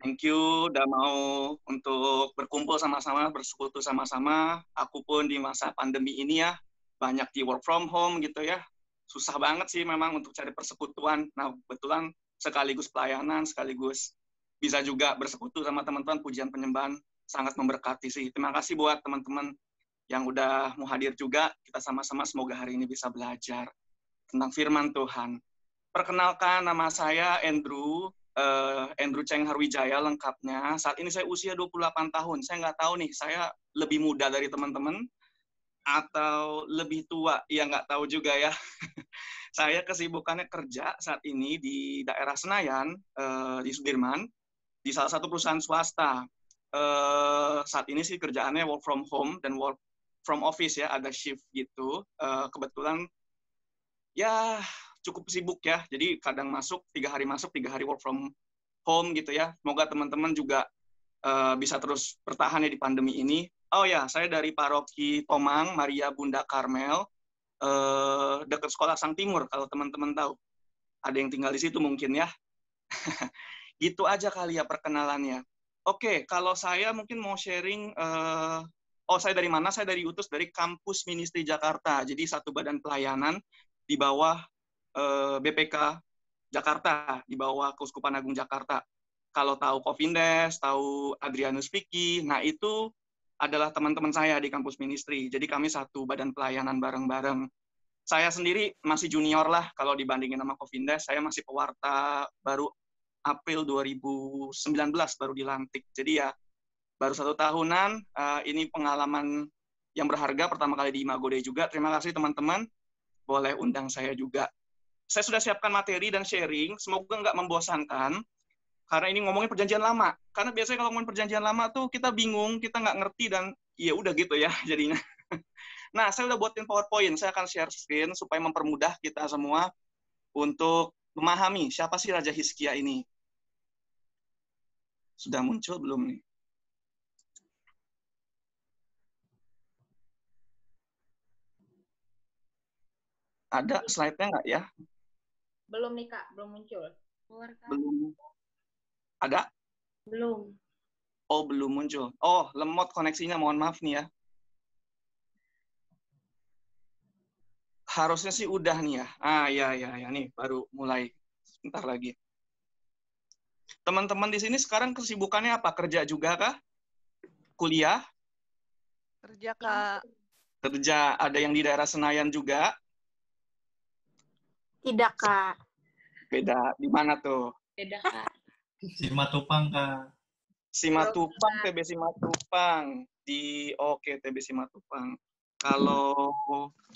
Thank you udah mau untuk berkumpul sama-sama, bersekutu sama-sama. Aku pun di masa pandemi ini ya, banyak di work from home gitu ya. Susah banget sih memang untuk cari persekutuan. Nah, kebetulan sekaligus pelayanan, sekaligus bisa juga bersekutu sama teman-teman pujian penyembahan sangat memberkati sih. Terima kasih buat teman-teman yang udah mau hadir juga. Kita sama-sama semoga hari ini bisa belajar tentang firman Tuhan. Perkenalkan nama saya Andrew, uh, Andrew Cheng Harwijaya lengkapnya. Saat ini saya usia 28 tahun. Saya nggak tahu nih, saya lebih muda dari teman-teman atau lebih tua, ya nggak tahu juga ya. saya kesibukannya kerja saat ini di daerah Senayan, uh, di Sudirman, di salah satu perusahaan swasta. Uh, saat ini sih kerjaannya work from home dan work from office ya, ada shift gitu. Uh, kebetulan ya cukup sibuk ya. Jadi kadang masuk tiga hari masuk, tiga hari work from home gitu ya. Semoga teman-teman juga uh, bisa terus bertahan ya di pandemi ini. Oh ya, saya dari paroki Tomang, Maria Bunda Karmel, uh, eh, dekat sekolah Sang Timur kalau teman-teman tahu. Ada yang tinggal di situ mungkin ya. gitu aja kali ya perkenalannya. Oke, okay, kalau saya mungkin mau sharing, uh, oh saya dari mana? Saya dari Utus, dari Kampus Ministri Jakarta. Jadi satu badan pelayanan di bawah Eh, BPK Jakarta di bawah Keuskupan Agung Jakarta. Kalau tahu Kovindes, tahu Adrianus Vicky, nah itu adalah teman-teman saya di kampus ministry. Jadi kami satu badan pelayanan bareng-bareng. Saya sendiri masih junior lah kalau dibandingin sama Kovindes, saya masih pewarta baru April 2019 baru dilantik. Jadi ya baru satu tahunan, eh, ini pengalaman yang berharga pertama kali di Imago Day juga. Terima kasih teman-teman, boleh undang saya juga saya sudah siapkan materi dan sharing, semoga nggak membosankan. Karena ini ngomongin perjanjian lama. Karena biasanya kalau ngomongin perjanjian lama tuh kita bingung, kita nggak ngerti dan ya udah gitu ya jadinya. nah, saya udah buatin PowerPoint, saya akan share screen supaya mempermudah kita semua untuk memahami siapa sih Raja Hizkia ini. Sudah muncul belum nih? Ada slide-nya nggak ya? Belum nih Kak, belum muncul. Keluar Kak. Belum. Ada? Belum. Oh, belum muncul. Oh, lemot koneksinya, mohon maaf nih ya. Harusnya sih udah nih ya. Ah, ya, ya, ya. Nih, baru mulai. Sebentar lagi. Teman-teman di sini sekarang kesibukannya apa? Kerja juga kah? Kuliah? Kerja, Kak. Kerja. Ada yang di daerah Senayan juga? Tidak, Kak. Beda. Di mana tuh? Beda, Kak. Simatupang, Kak. Simatupang, TB Simatupang. Di oke, okay, TB Simatupang. Kalau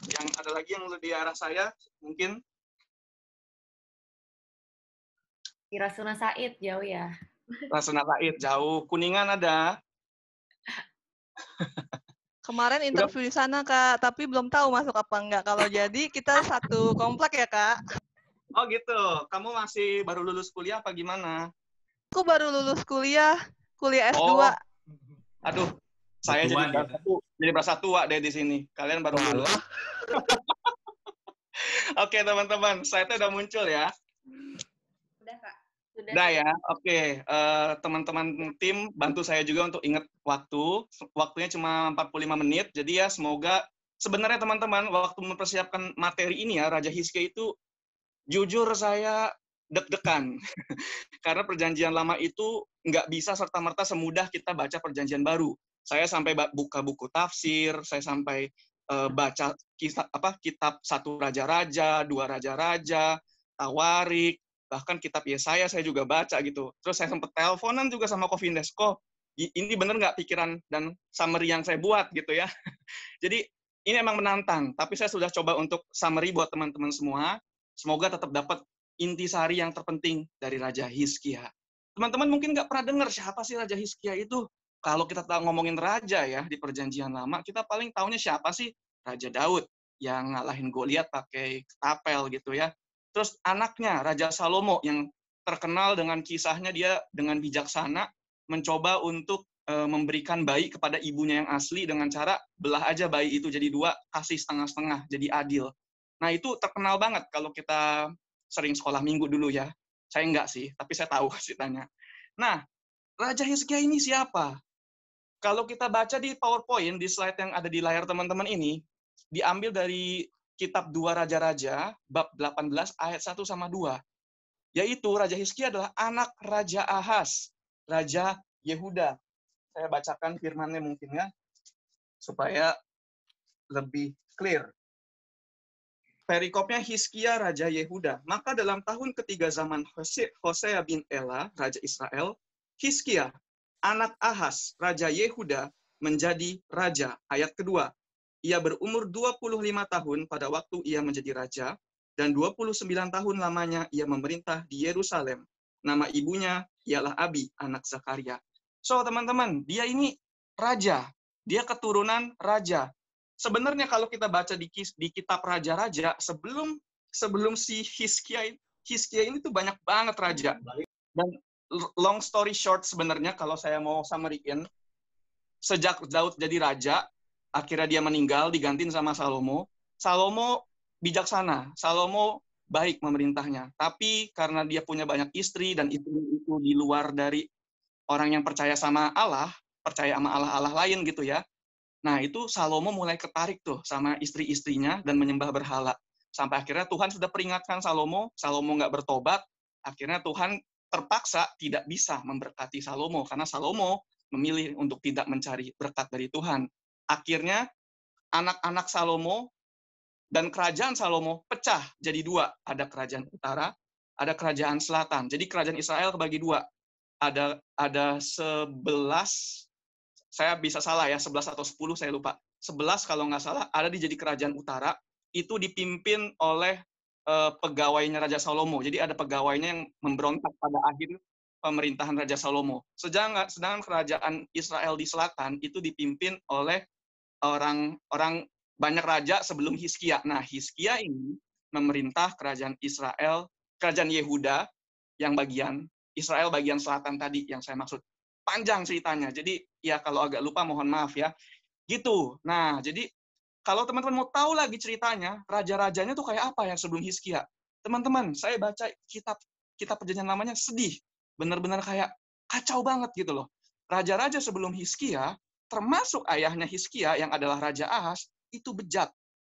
yang ada lagi yang di arah saya, mungkin di Rasuna Said jauh ya. Rasuna Said jauh. Kuningan ada. Kemarin interview di sana kak, tapi belum tahu masuk apa enggak. Kalau jadi kita satu komplek ya kak. Oh gitu. Kamu masih baru lulus kuliah apa gimana? Aku baru lulus kuliah, kuliah S2. Oh. Aduh, saya Tuan, jadi berasa, gitu. jadi berasa tua deh di sini. Kalian baru lulus. Oke teman-teman, saya tuh udah muncul ya. Udah kak. Sudah, ya, oke. Okay. Uh, eh, teman-teman tim bantu saya juga untuk ingat waktu. Waktunya cuma 45 menit, jadi ya semoga sebenarnya teman-teman waktu mempersiapkan materi ini ya, Raja Hiske itu jujur saya deg-degan. Karena perjanjian lama itu nggak bisa serta-merta semudah kita baca perjanjian baru. Saya sampai buka buku tafsir, saya sampai uh, baca kisah, apa, kitab satu raja-raja, dua raja-raja, tawarik, bahkan kitab Yesaya saya juga baca gitu. Terus saya sempat teleponan juga sama Kovindesko, ini bener nggak pikiran dan summary yang saya buat gitu ya. Jadi ini emang menantang, tapi saya sudah coba untuk summary buat teman-teman semua. Semoga tetap dapat intisari yang terpenting dari Raja Hiskia. Teman-teman mungkin nggak pernah dengar siapa sih Raja Hiskia itu. Kalau kita tahu ngomongin raja ya di perjanjian lama, kita paling tahunya siapa sih? Raja Daud yang ngalahin Goliat pakai ketapel gitu ya. Terus anaknya Raja Salomo yang terkenal dengan kisahnya dia dengan bijaksana mencoba untuk eh, memberikan bayi kepada ibunya yang asli dengan cara belah aja bayi itu jadi dua, kasih setengah-setengah, jadi adil. Nah itu terkenal banget kalau kita sering sekolah minggu dulu ya. Saya enggak sih, tapi saya tahu sih tanya. Nah, Raja Hizkia ini siapa? Kalau kita baca di PowerPoint, di slide yang ada di layar teman-teman ini, diambil dari kitab Dua Raja-Raja, bab 18, ayat 1 sama 2. Yaitu Raja Hiskia adalah anak Raja Ahas, Raja Yehuda. Saya bacakan firmannya mungkin ya, supaya lebih clear. Perikopnya Hiskia Raja Yehuda. Maka dalam tahun ketiga zaman Hosea bin Ela, Raja Israel, Hiskia anak Ahas, Raja Yehuda, menjadi raja. Ayat kedua ia berumur 25 tahun pada waktu ia menjadi raja, dan 29 tahun lamanya ia memerintah di Yerusalem. Nama ibunya ialah Abi, anak Zakaria. So, teman-teman, dia ini raja. Dia keturunan raja. Sebenarnya kalau kita baca di, di kitab raja-raja, sebelum sebelum si Hiskia, Hiskia ini tuh banyak banget raja. Dan long story short sebenarnya kalau saya mau summary in, sejak Daud jadi raja, akhirnya dia meninggal digantiin sama Salomo. Salomo bijaksana, Salomo baik memerintahnya. Tapi karena dia punya banyak istri dan itu itu di luar dari orang yang percaya sama Allah, percaya sama Allah-Allah lain gitu ya. Nah, itu Salomo mulai ketarik tuh sama istri-istrinya dan menyembah berhala. Sampai akhirnya Tuhan sudah peringatkan Salomo, Salomo nggak bertobat, akhirnya Tuhan terpaksa tidak bisa memberkati Salomo karena Salomo memilih untuk tidak mencari berkat dari Tuhan. Akhirnya anak-anak Salomo dan kerajaan Salomo pecah jadi dua. Ada kerajaan utara, ada kerajaan selatan. Jadi kerajaan Israel kebagi dua. Ada ada sebelas saya bisa salah ya, sebelas atau sepuluh saya lupa. sebelas kalau nggak salah ada di jadi kerajaan utara itu dipimpin oleh uh, pegawainya Raja Salomo. Jadi ada pegawainya yang memberontak pada akhir pemerintahan Raja Salomo. Sedangkan, sedangkan kerajaan Israel di selatan itu dipimpin oleh orang orang banyak raja sebelum Hiskia. Nah, Hiskia ini memerintah kerajaan Israel, kerajaan Yehuda yang bagian Israel bagian selatan tadi yang saya maksud. Panjang ceritanya. Jadi ya kalau agak lupa mohon maaf ya. Gitu. Nah, jadi kalau teman-teman mau tahu lagi ceritanya, raja-rajanya tuh kayak apa yang sebelum Hiskia? Teman-teman, saya baca kitab kitab perjanjian lamanya sedih. Benar-benar kayak kacau banget gitu loh. Raja-raja sebelum Hiskia termasuk ayahnya Hiskia yang adalah Raja Ahas, itu bejat.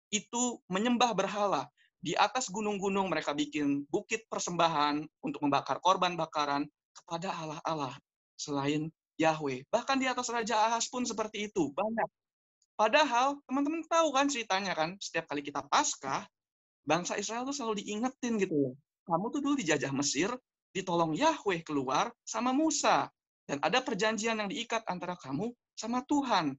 Itu menyembah berhala. Di atas gunung-gunung mereka bikin bukit persembahan untuk membakar korban bakaran kepada Allah-Allah selain Yahweh. Bahkan di atas Raja Ahas pun seperti itu, banyak. Padahal teman-teman tahu kan ceritanya kan, setiap kali kita pasca bangsa Israel tuh selalu diingetin gitu. Kamu tuh dulu dijajah Mesir, ditolong Yahweh keluar sama Musa. Dan ada perjanjian yang diikat antara kamu sama Tuhan.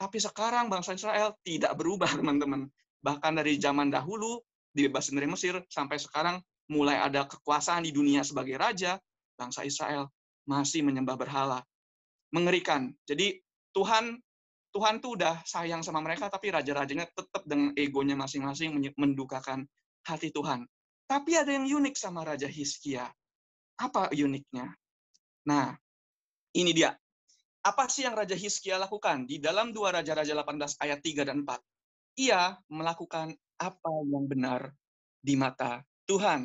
Tapi sekarang bangsa Israel tidak berubah, teman-teman. Bahkan dari zaman dahulu, dibebasin dari Mesir, sampai sekarang mulai ada kekuasaan di dunia sebagai raja, bangsa Israel masih menyembah berhala. Mengerikan. Jadi Tuhan Tuhan tuh udah sayang sama mereka, tapi raja-rajanya tetap dengan egonya masing-masing mendukakan hati Tuhan. Tapi ada yang unik sama Raja Hiskia. Apa uniknya? Nah, ini dia. Apa sih yang Raja Hizkia lakukan di dalam dua Raja-Raja 18 ayat 3 dan 4? Ia melakukan apa yang benar di mata Tuhan.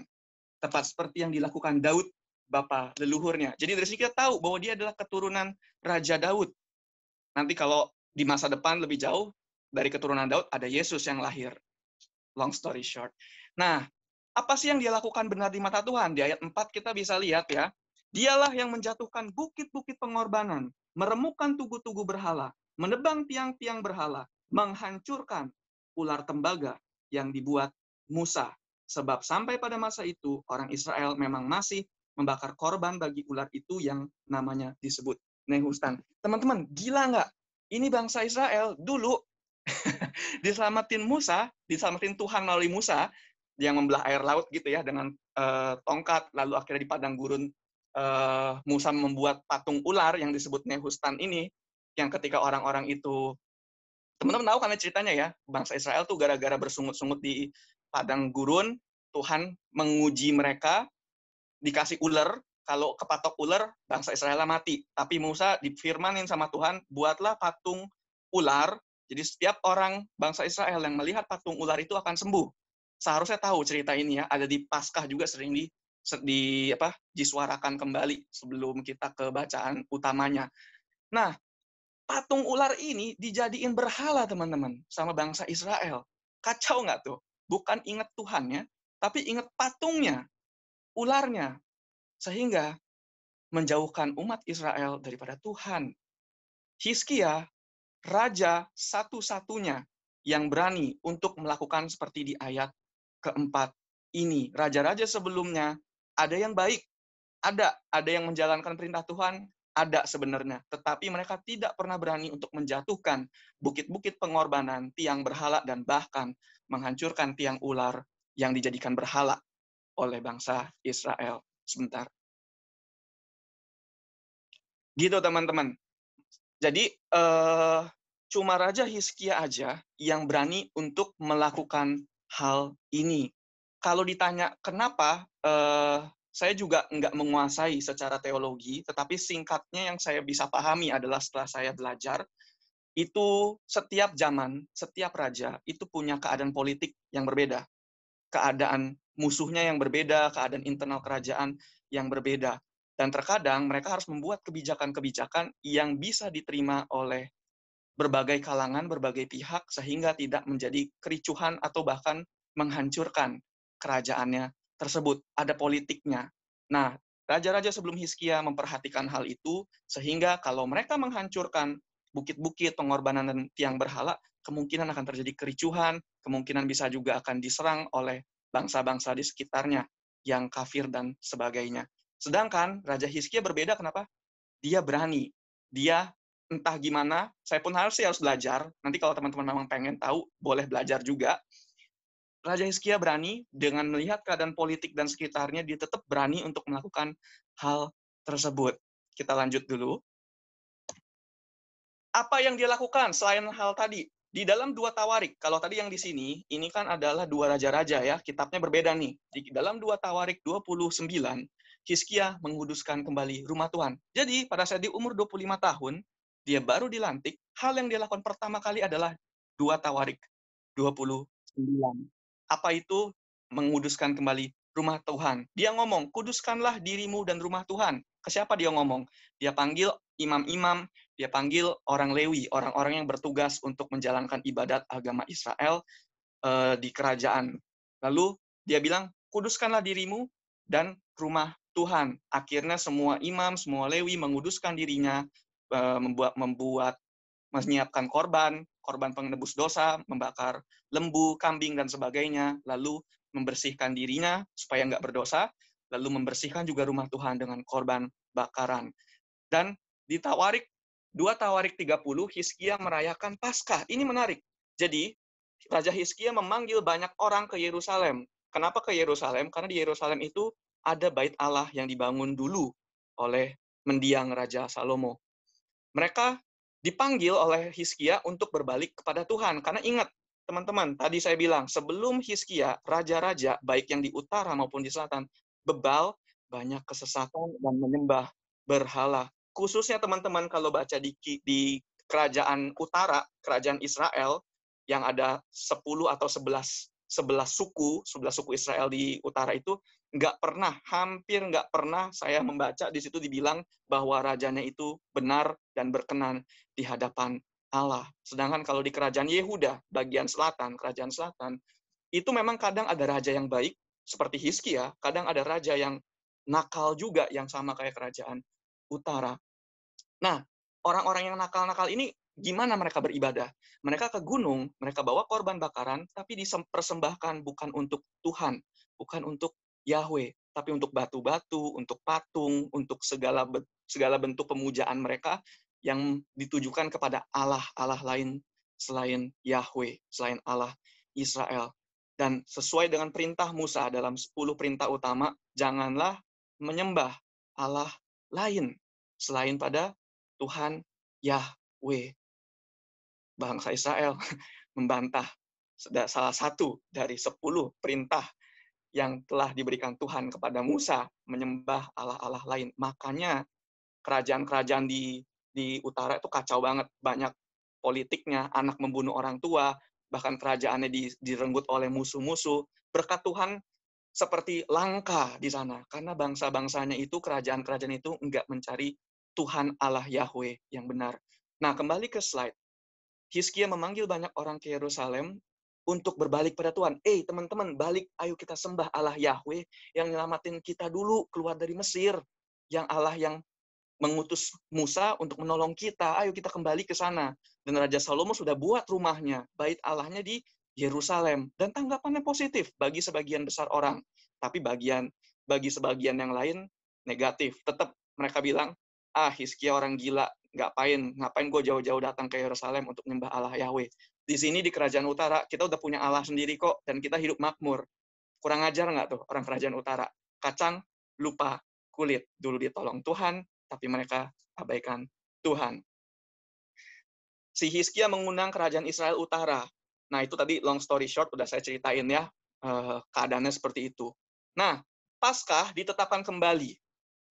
Tepat seperti yang dilakukan Daud, bapak leluhurnya. Jadi dari sini kita tahu bahwa dia adalah keturunan Raja Daud. Nanti kalau di masa depan lebih jauh, dari keturunan Daud ada Yesus yang lahir. Long story short. Nah, apa sih yang dia lakukan benar di mata Tuhan? Di ayat 4 kita bisa lihat ya, Dialah yang menjatuhkan bukit-bukit pengorbanan, meremukkan tugu-tugu berhala, menebang tiang-tiang berhala, menghancurkan ular tembaga yang dibuat Musa. Sebab sampai pada masa itu, orang Israel memang masih membakar korban bagi ular itu yang namanya disebut Nehustan. Teman-teman, gila nggak? Ini bangsa Israel dulu diselamatin Musa, diselamatin Tuhan melalui Musa, yang membelah air laut gitu ya dengan e, tongkat lalu akhirnya di padang gurun uh, Musa membuat patung ular yang disebut Nehustan ini, yang ketika orang-orang itu teman-teman tahu karena ceritanya ya bangsa Israel tuh gara-gara bersungut-sungut di padang gurun Tuhan menguji mereka dikasih ular kalau kepatok ular bangsa Israel mati tapi Musa difirmanin sama Tuhan buatlah patung ular jadi setiap orang bangsa Israel yang melihat patung ular itu akan sembuh seharusnya tahu cerita ini ya ada di Paskah juga sering di di apa disuarakan kembali sebelum kita ke bacaan utamanya. Nah, patung ular ini dijadiin berhala teman-teman sama bangsa Israel. Kacau nggak tuh? Bukan ingat Tuhannya, tapi ingat patungnya, ularnya. Sehingga menjauhkan umat Israel daripada Tuhan. Hiskia, raja satu-satunya yang berani untuk melakukan seperti di ayat keempat ini. Raja-raja sebelumnya ada yang baik, ada, ada yang menjalankan perintah Tuhan, ada sebenarnya, tetapi mereka tidak pernah berani untuk menjatuhkan bukit-bukit pengorbanan, tiang berhala, dan bahkan menghancurkan tiang ular yang dijadikan berhala oleh bangsa Israel. Sebentar. Gitu teman-teman. Jadi uh, cuma Raja Hizkia aja yang berani untuk melakukan hal ini kalau ditanya kenapa, uh, saya juga nggak menguasai secara teologi, tetapi singkatnya yang saya bisa pahami adalah setelah saya belajar, itu setiap zaman, setiap raja itu punya keadaan politik yang berbeda. Keadaan musuhnya yang berbeda, keadaan internal kerajaan yang berbeda. Dan terkadang mereka harus membuat kebijakan-kebijakan yang bisa diterima oleh berbagai kalangan, berbagai pihak, sehingga tidak menjadi kericuhan atau bahkan menghancurkan kerajaannya tersebut, ada politiknya. Nah, raja-raja sebelum Hiskia memperhatikan hal itu sehingga kalau mereka menghancurkan bukit-bukit pengorbanan dan tiang berhala, kemungkinan akan terjadi kericuhan, kemungkinan bisa juga akan diserang oleh bangsa-bangsa di sekitarnya yang kafir dan sebagainya. Sedangkan Raja Hiskia berbeda kenapa? Dia berani. Dia entah gimana, saya pun harus harus belajar. Nanti kalau teman-teman memang pengen tahu, boleh belajar juga. Raja Hizkia berani dengan melihat keadaan politik dan sekitarnya, dia tetap berani untuk melakukan hal tersebut. Kita lanjut dulu. Apa yang dia lakukan selain hal tadi? Di dalam dua tawarik, kalau tadi yang di sini, ini kan adalah dua raja-raja ya, kitabnya berbeda nih. Di dalam dua tawarik 29, Hizkia menguduskan kembali rumah Tuhan. Jadi pada saat di umur 25 tahun, dia baru dilantik, hal yang dia lakukan pertama kali adalah dua tawarik 29. Apa itu menguduskan kembali rumah Tuhan? Dia ngomong, kuduskanlah dirimu dan rumah Tuhan. Ke siapa dia ngomong? Dia panggil imam-imam, dia panggil orang Lewi, orang-orang yang bertugas untuk menjalankan ibadat agama Israel uh, di kerajaan. Lalu dia bilang, kuduskanlah dirimu dan rumah Tuhan. Akhirnya semua imam, semua Lewi menguduskan dirinya, eh, membuat membuat menyiapkan korban, korban penebus dosa, membakar lembu, kambing, dan sebagainya, lalu membersihkan dirinya supaya nggak berdosa, lalu membersihkan juga rumah Tuhan dengan korban bakaran. Dan di Tawarik, dua Tawarik 30, Hiskia merayakan Paskah. Ini menarik. Jadi, Raja Hiskia memanggil banyak orang ke Yerusalem. Kenapa ke Yerusalem? Karena di Yerusalem itu ada bait Allah yang dibangun dulu oleh mendiang Raja Salomo. Mereka dipanggil oleh Hiskia untuk berbalik kepada Tuhan. Karena ingat, teman-teman, tadi saya bilang, sebelum Hiskia, raja-raja, baik yang di utara maupun di selatan, bebal, banyak kesesatan dan menyembah berhala. Khususnya teman-teman kalau baca di, di kerajaan utara, kerajaan Israel, yang ada 10 atau 11 11 suku, 11 suku Israel di utara itu nggak pernah, hampir nggak pernah saya membaca di situ dibilang bahwa rajanya itu benar dan berkenan di hadapan Allah. Sedangkan kalau di kerajaan Yehuda, bagian selatan, kerajaan selatan, itu memang kadang ada raja yang baik, seperti Hiskia kadang ada raja yang nakal juga, yang sama kayak kerajaan utara. Nah, orang-orang yang nakal-nakal ini gimana mereka beribadah? Mereka ke gunung, mereka bawa korban bakaran, tapi dipersembahkan bukan untuk Tuhan, bukan untuk Yahweh, tapi untuk batu-batu, untuk patung, untuk segala segala bentuk pemujaan mereka yang ditujukan kepada Allah-Allah lain selain Yahweh, selain Allah Israel. Dan sesuai dengan perintah Musa dalam 10 perintah utama, janganlah menyembah Allah lain selain pada Tuhan Yahweh. Bangsa Israel membantah salah satu dari 10 perintah yang telah diberikan Tuhan kepada Musa menyembah allah-allah lain. Makanya kerajaan-kerajaan di di utara itu kacau banget, banyak politiknya, anak membunuh orang tua, bahkan kerajaannya di, direnggut oleh musuh-musuh. Berkat Tuhan seperti langka di sana karena bangsa-bangsanya itu kerajaan-kerajaan itu enggak mencari Tuhan Allah Yahweh yang benar. Nah, kembali ke slide. Hiskia memanggil banyak orang ke Yerusalem untuk berbalik pada Tuhan. Eh, teman-teman, balik ayo kita sembah Allah Yahweh yang nyelamatin kita dulu keluar dari Mesir. Yang Allah yang mengutus Musa untuk menolong kita. Ayo kita kembali ke sana. Dan Raja Salomo sudah buat rumahnya, bait Allahnya di Yerusalem. Dan tanggapannya positif bagi sebagian besar orang. Tapi bagian bagi sebagian yang lain negatif. Tetap mereka bilang, ah hizki orang gila, ngapain, ngapain gue jauh-jauh datang ke Yerusalem untuk menyembah Allah Yahweh di sini di kerajaan utara kita udah punya Allah sendiri kok dan kita hidup makmur. Kurang ajar nggak tuh orang kerajaan utara? Kacang lupa kulit. Dulu ditolong Tuhan, tapi mereka abaikan Tuhan. Si Hiskia mengundang kerajaan Israel Utara. Nah, itu tadi long story short udah saya ceritain ya eh, keadaannya seperti itu. Nah, Paskah ditetapkan kembali.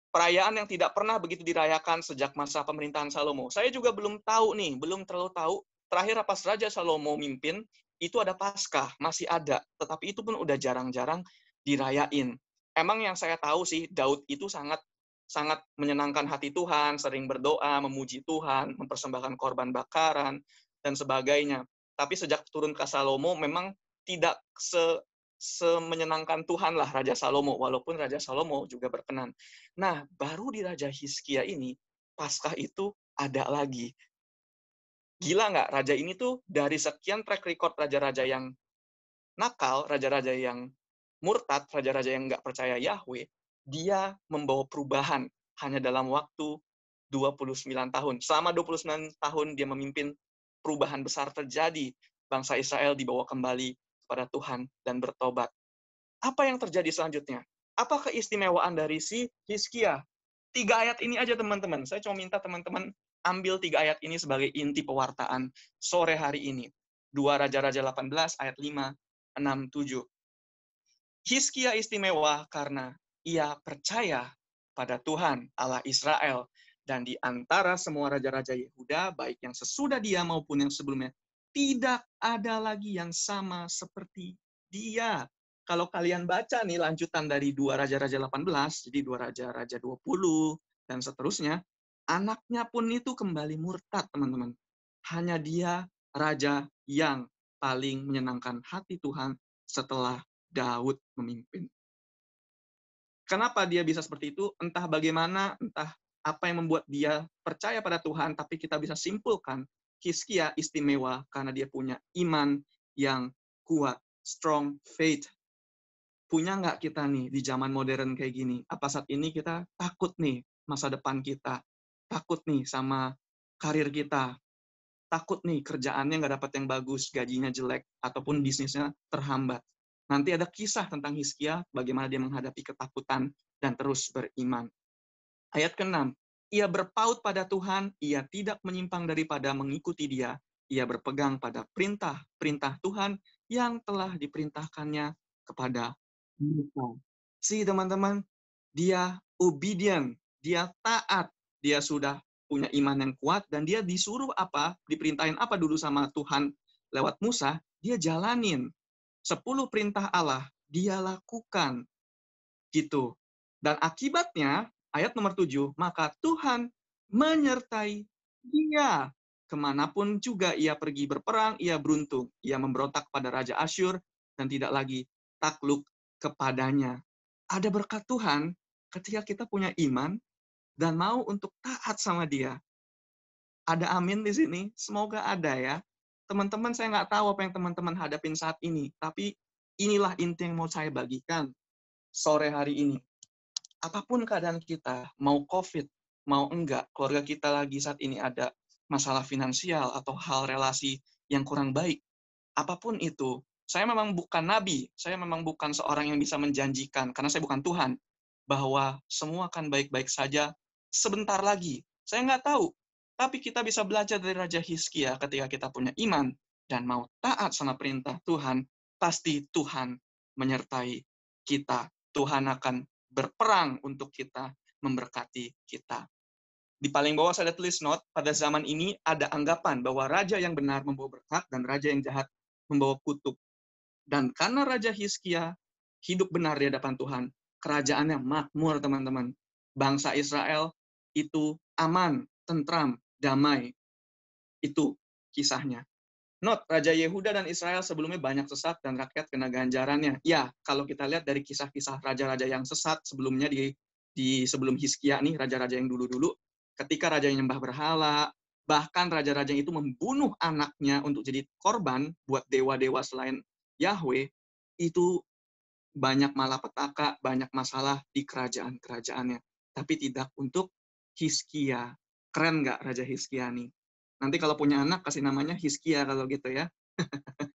Perayaan yang tidak pernah begitu dirayakan sejak masa pemerintahan Salomo. Saya juga belum tahu nih, belum terlalu tahu terakhir pas Raja Salomo mimpin, itu ada pasca masih ada. Tetapi itu pun udah jarang-jarang dirayain. Emang yang saya tahu sih, Daud itu sangat sangat menyenangkan hati Tuhan, sering berdoa, memuji Tuhan, mempersembahkan korban bakaran, dan sebagainya. Tapi sejak turun ke Salomo, memang tidak se semenyenangkan Tuhan lah Raja Salomo, walaupun Raja Salomo juga berkenan. Nah, baru di Raja Hizkia ini, Paskah itu ada lagi gila nggak raja ini tuh dari sekian track record raja-raja yang nakal, raja-raja yang murtad, raja-raja yang nggak percaya Yahweh, dia membawa perubahan hanya dalam waktu 29 tahun. Selama 29 tahun dia memimpin perubahan besar terjadi. Bangsa Israel dibawa kembali kepada Tuhan dan bertobat. Apa yang terjadi selanjutnya? Apa keistimewaan dari si Hizkia? Tiga ayat ini aja teman-teman. Saya cuma minta teman-teman ambil tiga ayat ini sebagai inti pewartaan sore hari ini. Dua Raja-Raja 18 ayat 5, 6, 7. Hiskia istimewa karena ia percaya pada Tuhan Allah Israel dan di antara semua raja-raja Yehuda baik yang sesudah dia maupun yang sebelumnya tidak ada lagi yang sama seperti dia. Kalau kalian baca nih lanjutan dari dua raja-raja 18, jadi dua raja-raja 20 dan seterusnya, Anaknya pun itu kembali murtad, teman-teman. Hanya dia raja yang paling menyenangkan hati Tuhan setelah Daud memimpin. Kenapa dia bisa seperti itu? Entah bagaimana, entah apa yang membuat dia percaya pada Tuhan, tapi kita bisa simpulkan Hizkia istimewa karena dia punya iman yang kuat, strong faith. Punya nggak kita nih di zaman modern kayak gini? Apa saat ini kita takut nih masa depan kita? takut nih sama karir kita, takut nih kerjaannya nggak dapat yang bagus, gajinya jelek, ataupun bisnisnya terhambat. Nanti ada kisah tentang Hiskia, bagaimana dia menghadapi ketakutan dan terus beriman. Ayat ke-6, ia berpaut pada Tuhan, ia tidak menyimpang daripada mengikuti dia, ia berpegang pada perintah-perintah Tuhan yang telah diperintahkannya kepada Musa. Si teman-teman, dia obedient, dia taat dia sudah punya iman yang kuat dan dia disuruh apa, diperintahin apa dulu sama Tuhan lewat Musa, dia jalanin. Sepuluh perintah Allah dia lakukan. Gitu. Dan akibatnya ayat nomor tujuh, maka Tuhan menyertai dia kemanapun juga ia pergi berperang, ia beruntung. Ia memberontak pada Raja Asyur dan tidak lagi takluk kepadanya. Ada berkat Tuhan ketika kita punya iman, dan mau untuk taat sama dia. Ada amin di sini? Semoga ada ya. Teman-teman, saya nggak tahu apa yang teman-teman hadapin saat ini, tapi inilah inti yang mau saya bagikan sore hari ini. Apapun keadaan kita, mau COVID, mau enggak, keluarga kita lagi saat ini ada masalah finansial atau hal relasi yang kurang baik, apapun itu, saya memang bukan nabi, saya memang bukan seorang yang bisa menjanjikan, karena saya bukan Tuhan, bahwa semua akan baik-baik saja sebentar lagi. Saya nggak tahu. Tapi kita bisa belajar dari Raja Hizkia ketika kita punya iman dan mau taat sama perintah Tuhan, pasti Tuhan menyertai kita. Tuhan akan berperang untuk kita, memberkati kita. Di paling bawah saya tulis not, pada zaman ini ada anggapan bahwa raja yang benar membawa berkat dan raja yang jahat membawa kutuk. Dan karena Raja Hizkia hidup benar di hadapan Tuhan, kerajaannya makmur, teman-teman. Bangsa Israel itu aman, tentram, damai. Itu kisahnya. Not Raja Yehuda dan Israel sebelumnya banyak sesat dan rakyat kena ganjarannya. Ya, kalau kita lihat dari kisah-kisah raja-raja yang sesat sebelumnya di di sebelum Hizkia nih, raja-raja yang dulu-dulu, ketika raja yang nyembah berhala, bahkan raja-raja itu membunuh anaknya untuk jadi korban buat dewa-dewa selain Yahweh, itu banyak malapetaka, banyak masalah di kerajaan-kerajaannya. Tapi tidak untuk Hiskia. Keren nggak Raja Hiskia nih? Nanti kalau punya anak kasih namanya Hiskia kalau gitu ya.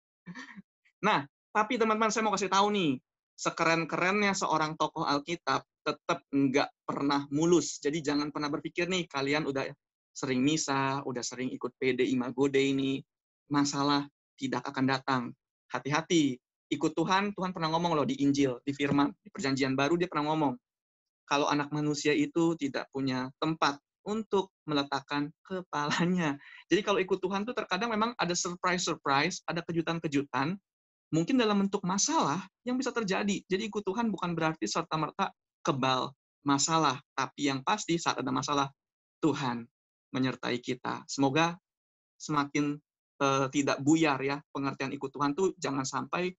nah, tapi teman-teman saya mau kasih tahu nih, sekeren-kerennya seorang tokoh Alkitab tetap nggak pernah mulus. Jadi jangan pernah berpikir nih kalian udah sering misa, udah sering ikut PD Imago Dei ini, masalah tidak akan datang. Hati-hati, ikut Tuhan, Tuhan pernah ngomong loh di Injil, di Firman, di Perjanjian Baru dia pernah ngomong kalau anak manusia itu tidak punya tempat untuk meletakkan kepalanya. Jadi kalau ikut Tuhan itu terkadang memang ada surprise-surprise, ada kejutan-kejutan, mungkin dalam bentuk masalah yang bisa terjadi. Jadi ikut Tuhan bukan berarti serta-merta kebal masalah, tapi yang pasti saat ada masalah, Tuhan menyertai kita. Semoga semakin uh, tidak buyar ya pengertian ikut Tuhan tuh jangan sampai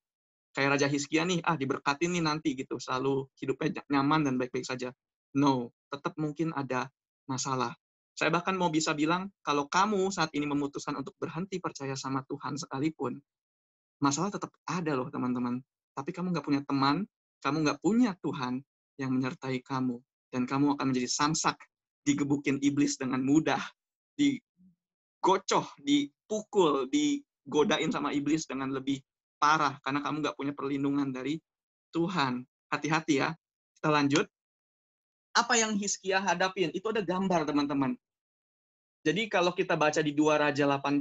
kayak Raja Hiskia nih, ah diberkati nih nanti gitu, selalu hidupnya nyaman dan baik-baik saja. No, tetap mungkin ada masalah. Saya bahkan mau bisa bilang, kalau kamu saat ini memutuskan untuk berhenti percaya sama Tuhan sekalipun, masalah tetap ada loh teman-teman. Tapi kamu nggak punya teman, kamu nggak punya Tuhan yang menyertai kamu. Dan kamu akan menjadi samsak, digebukin iblis dengan mudah, digocoh, dipukul, digodain sama iblis dengan lebih parah karena kamu nggak punya perlindungan dari Tuhan. Hati-hati ya. Kita lanjut. Apa yang Hizkia hadapin? Itu ada gambar, teman-teman. Jadi kalau kita baca di 2 Raja 18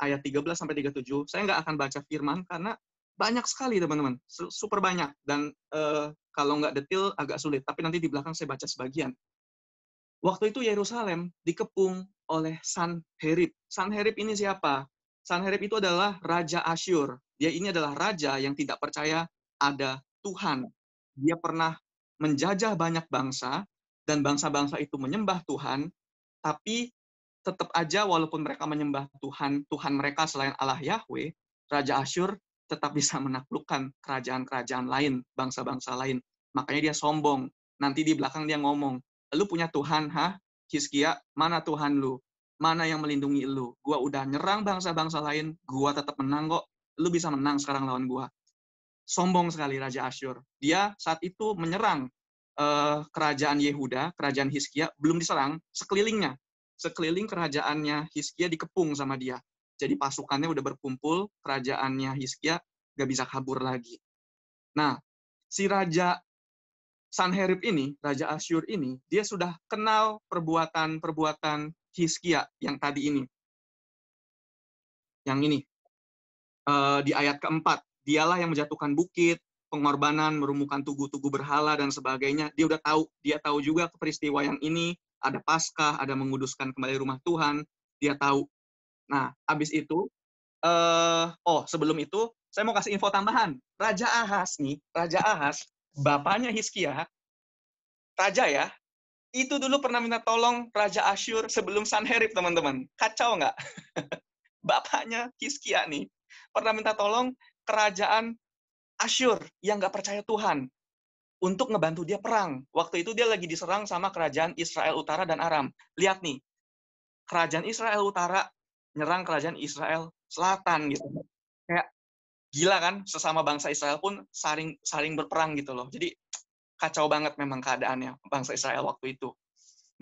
ayat 13 sampai 37, saya nggak akan baca firman karena banyak sekali teman-teman, super banyak dan uh, kalau nggak detail agak sulit. Tapi nanti di belakang saya baca sebagian. Waktu itu Yerusalem dikepung oleh Sanherib. Sanherib ini siapa? Sanherib itu adalah Raja Asyur dia ini adalah raja yang tidak percaya ada Tuhan. Dia pernah menjajah banyak bangsa dan bangsa-bangsa itu menyembah Tuhan, tapi tetap aja walaupun mereka menyembah Tuhan, Tuhan mereka selain Allah Yahweh, Raja Asyur tetap bisa menaklukkan kerajaan-kerajaan lain, bangsa-bangsa lain. Makanya dia sombong. Nanti di belakang dia ngomong, lu punya Tuhan, ha? Hizkia, mana Tuhan lu? Mana yang melindungi lu? Gua udah nyerang bangsa-bangsa lain, gua tetap menang kok lu bisa menang sekarang lawan gua. Sombong sekali Raja Asyur. Dia saat itu menyerang uh, kerajaan Yehuda, kerajaan Hiskia, belum diserang, sekelilingnya. Sekeliling kerajaannya Hiskia dikepung sama dia. Jadi pasukannya udah berkumpul, kerajaannya Hiskia gak bisa kabur lagi. Nah, si Raja Sanherib ini, Raja Asyur ini, dia sudah kenal perbuatan-perbuatan Hiskia yang tadi ini. Yang ini, Eh, di ayat keempat, dialah yang menjatuhkan bukit, pengorbanan, merumukan tugu-tugu berhala dan sebagainya. Dia udah tahu, dia tahu juga peristiwa yang ini ada Paskah, ada menguduskan kembali rumah Tuhan, dia tahu. Nah, habis itu uh, oh, sebelum itu saya mau kasih info tambahan. Raja Ahas nih, Raja Ahas, bapaknya Hiskia raja ya, itu dulu pernah minta tolong Raja Asyur sebelum Sanherib, teman-teman. Kacau nggak? Bapaknya Hiskia nih, pernah minta tolong kerajaan Asyur yang nggak percaya Tuhan untuk ngebantu dia perang. Waktu itu dia lagi diserang sama kerajaan Israel Utara dan Aram. Lihat nih, kerajaan Israel Utara nyerang kerajaan Israel Selatan gitu. Kayak gila kan, sesama bangsa Israel pun saling saling berperang gitu loh. Jadi kacau banget memang keadaannya bangsa Israel waktu itu.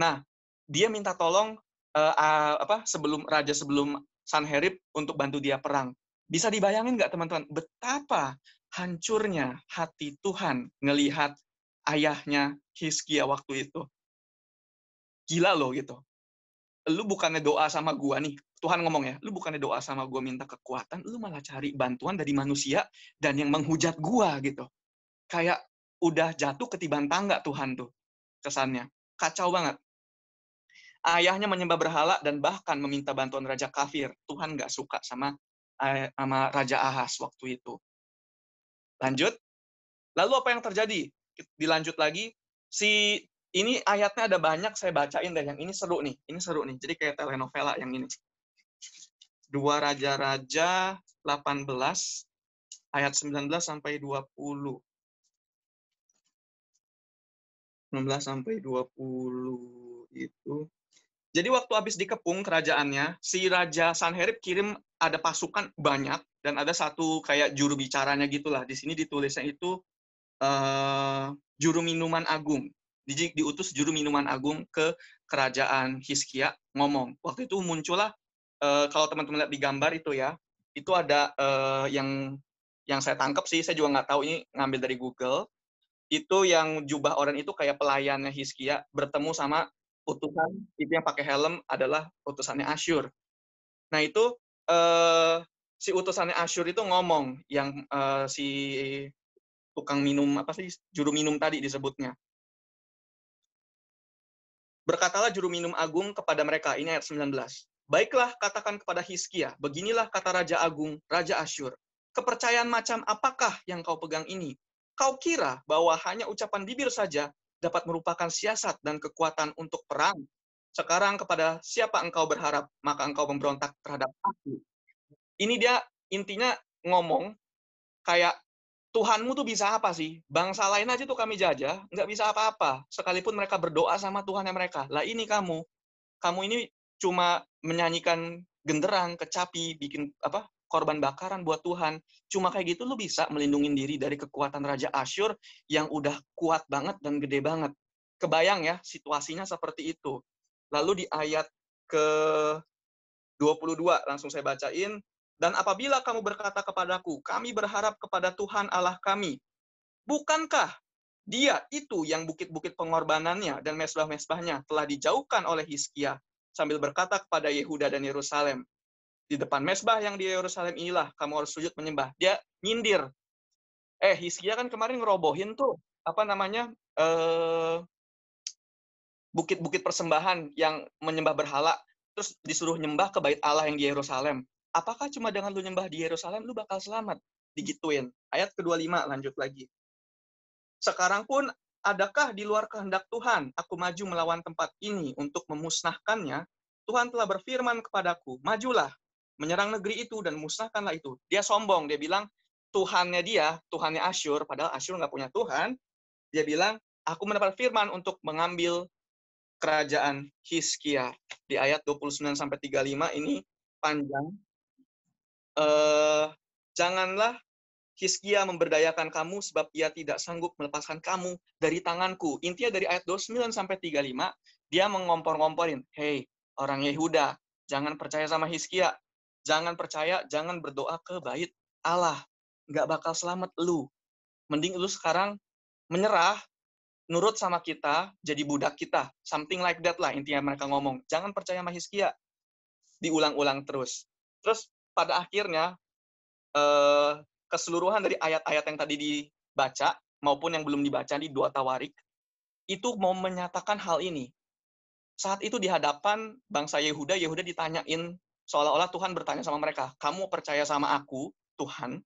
Nah, dia minta tolong uh, uh, apa sebelum raja sebelum Sanherib untuk bantu dia perang. Bisa dibayangin nggak teman-teman betapa hancurnya hati Tuhan ngelihat ayahnya Hizkia waktu itu. Gila loh gitu. Lu bukannya doa sama gua nih. Tuhan ngomong ya, lu bukannya doa sama gua minta kekuatan, lu malah cari bantuan dari manusia dan yang menghujat gua gitu. Kayak udah jatuh ketiban tangga Tuhan tuh kesannya. Kacau banget. Ayahnya menyembah berhala dan bahkan meminta bantuan raja kafir. Tuhan nggak suka sama Eh, sama Raja Ahas waktu itu. Lanjut. Lalu apa yang terjadi? Dilanjut lagi. Si ini ayatnya ada banyak saya bacain deh yang ini seru nih. Ini seru nih. Jadi kayak telenovela yang ini. Dua Raja-raja 18 ayat 19 sampai 20. 19 sampai 20 itu jadi waktu habis dikepung kerajaannya, si Raja Sanherib kirim ada pasukan banyak dan ada satu kayak juru bicaranya gitulah. Di sini ditulisnya itu uh, juru minuman agung. Di, diutus juru minuman agung ke kerajaan Hiskia ngomong. Waktu itu muncullah uh, kalau teman-teman lihat di gambar itu ya, itu ada uh, yang yang saya tangkap sih, saya juga nggak tahu ini ngambil dari Google. Itu yang jubah orang itu kayak pelayannya Hiskia bertemu sama utusan itu yang pakai helm adalah utusannya hmm. Asyur. Nah itu eh, si utusannya Asyur itu ngomong yang eh, si tukang minum apa sih juru minum tadi disebutnya. Berkatalah juru minum agung kepada mereka ini ayat 19. Baiklah katakan kepada Hiskia, beginilah kata Raja Agung, Raja Asyur. Kepercayaan macam apakah yang kau pegang ini? Kau kira bahwa hanya ucapan bibir saja dapat merupakan siasat dan kekuatan untuk perang. Sekarang kepada siapa engkau berharap, maka engkau memberontak terhadap aku. Ini dia intinya ngomong kayak Tuhanmu tuh bisa apa sih? Bangsa lain aja tuh kami jajah, nggak bisa apa-apa. Sekalipun mereka berdoa sama Tuhan yang mereka. Lah ini kamu, kamu ini cuma menyanyikan genderang, kecapi, bikin apa korban bakaran buat Tuhan. Cuma kayak gitu lu bisa melindungi diri dari kekuatan Raja Asyur yang udah kuat banget dan gede banget. Kebayang ya situasinya seperti itu. Lalu di ayat ke 22 langsung saya bacain. Dan apabila kamu berkata kepadaku, kami berharap kepada Tuhan Allah kami. Bukankah dia itu yang bukit-bukit pengorbanannya dan mesbah-mesbahnya telah dijauhkan oleh Hizkia sambil berkata kepada Yehuda dan Yerusalem, di depan mesbah yang di Yerusalem inilah kamu harus sujud menyembah. Dia nyindir. Eh, Hizkia kan kemarin ngerobohin tuh apa namanya? bukit eh, bukit-bukit persembahan yang menyembah berhala terus disuruh nyembah ke bait Allah yang di Yerusalem. Apakah cuma dengan lu nyembah di Yerusalem lu bakal selamat? Digituin. Ayat ke-25 lanjut lagi. Sekarang pun adakah di luar kehendak Tuhan aku maju melawan tempat ini untuk memusnahkannya? Tuhan telah berfirman kepadaku, majulah, menyerang negeri itu dan musnahkanlah itu. Dia sombong, dia bilang Tuhannya dia, Tuhannya Asyur, padahal Asyur nggak punya Tuhan. Dia bilang, aku mendapat firman untuk mengambil kerajaan Hiskia. Di ayat 29 35 ini panjang. Eh, janganlah Hiskia memberdayakan kamu sebab ia tidak sanggup melepaskan kamu dari tanganku. Intinya dari ayat 29 35, dia mengompor-ngomporin, "Hei, orang Yehuda, jangan percaya sama Hiskia jangan percaya, jangan berdoa ke bait Allah. Nggak bakal selamat lu. Mending lu sekarang menyerah, nurut sama kita, jadi budak kita. Something like that lah intinya mereka ngomong. Jangan percaya sama Hizkia. Diulang-ulang terus. Terus pada akhirnya, eh, keseluruhan dari ayat-ayat yang tadi dibaca, maupun yang belum dibaca di dua tawarik, itu mau menyatakan hal ini. Saat itu di hadapan bangsa Yehuda, Yehuda ditanyain seolah-olah Tuhan bertanya sama mereka, kamu percaya sama aku, Tuhan,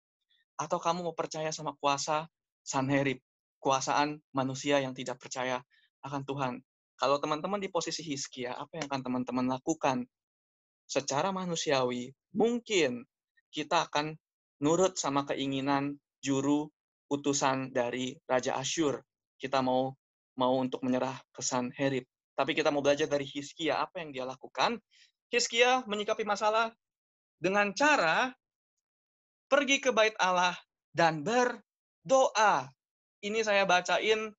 atau kamu mau percaya sama kuasa Sanherib, kuasaan manusia yang tidak percaya akan Tuhan. Kalau teman-teman di posisi Hiskia, apa yang akan teman-teman lakukan? Secara manusiawi, mungkin kita akan nurut sama keinginan juru utusan dari Raja Asyur. Kita mau mau untuk menyerah ke Sanherib. Tapi kita mau belajar dari Hiskia apa yang dia lakukan Hizkia menyikapi masalah dengan cara pergi ke bait Allah dan berdoa. Ini saya bacain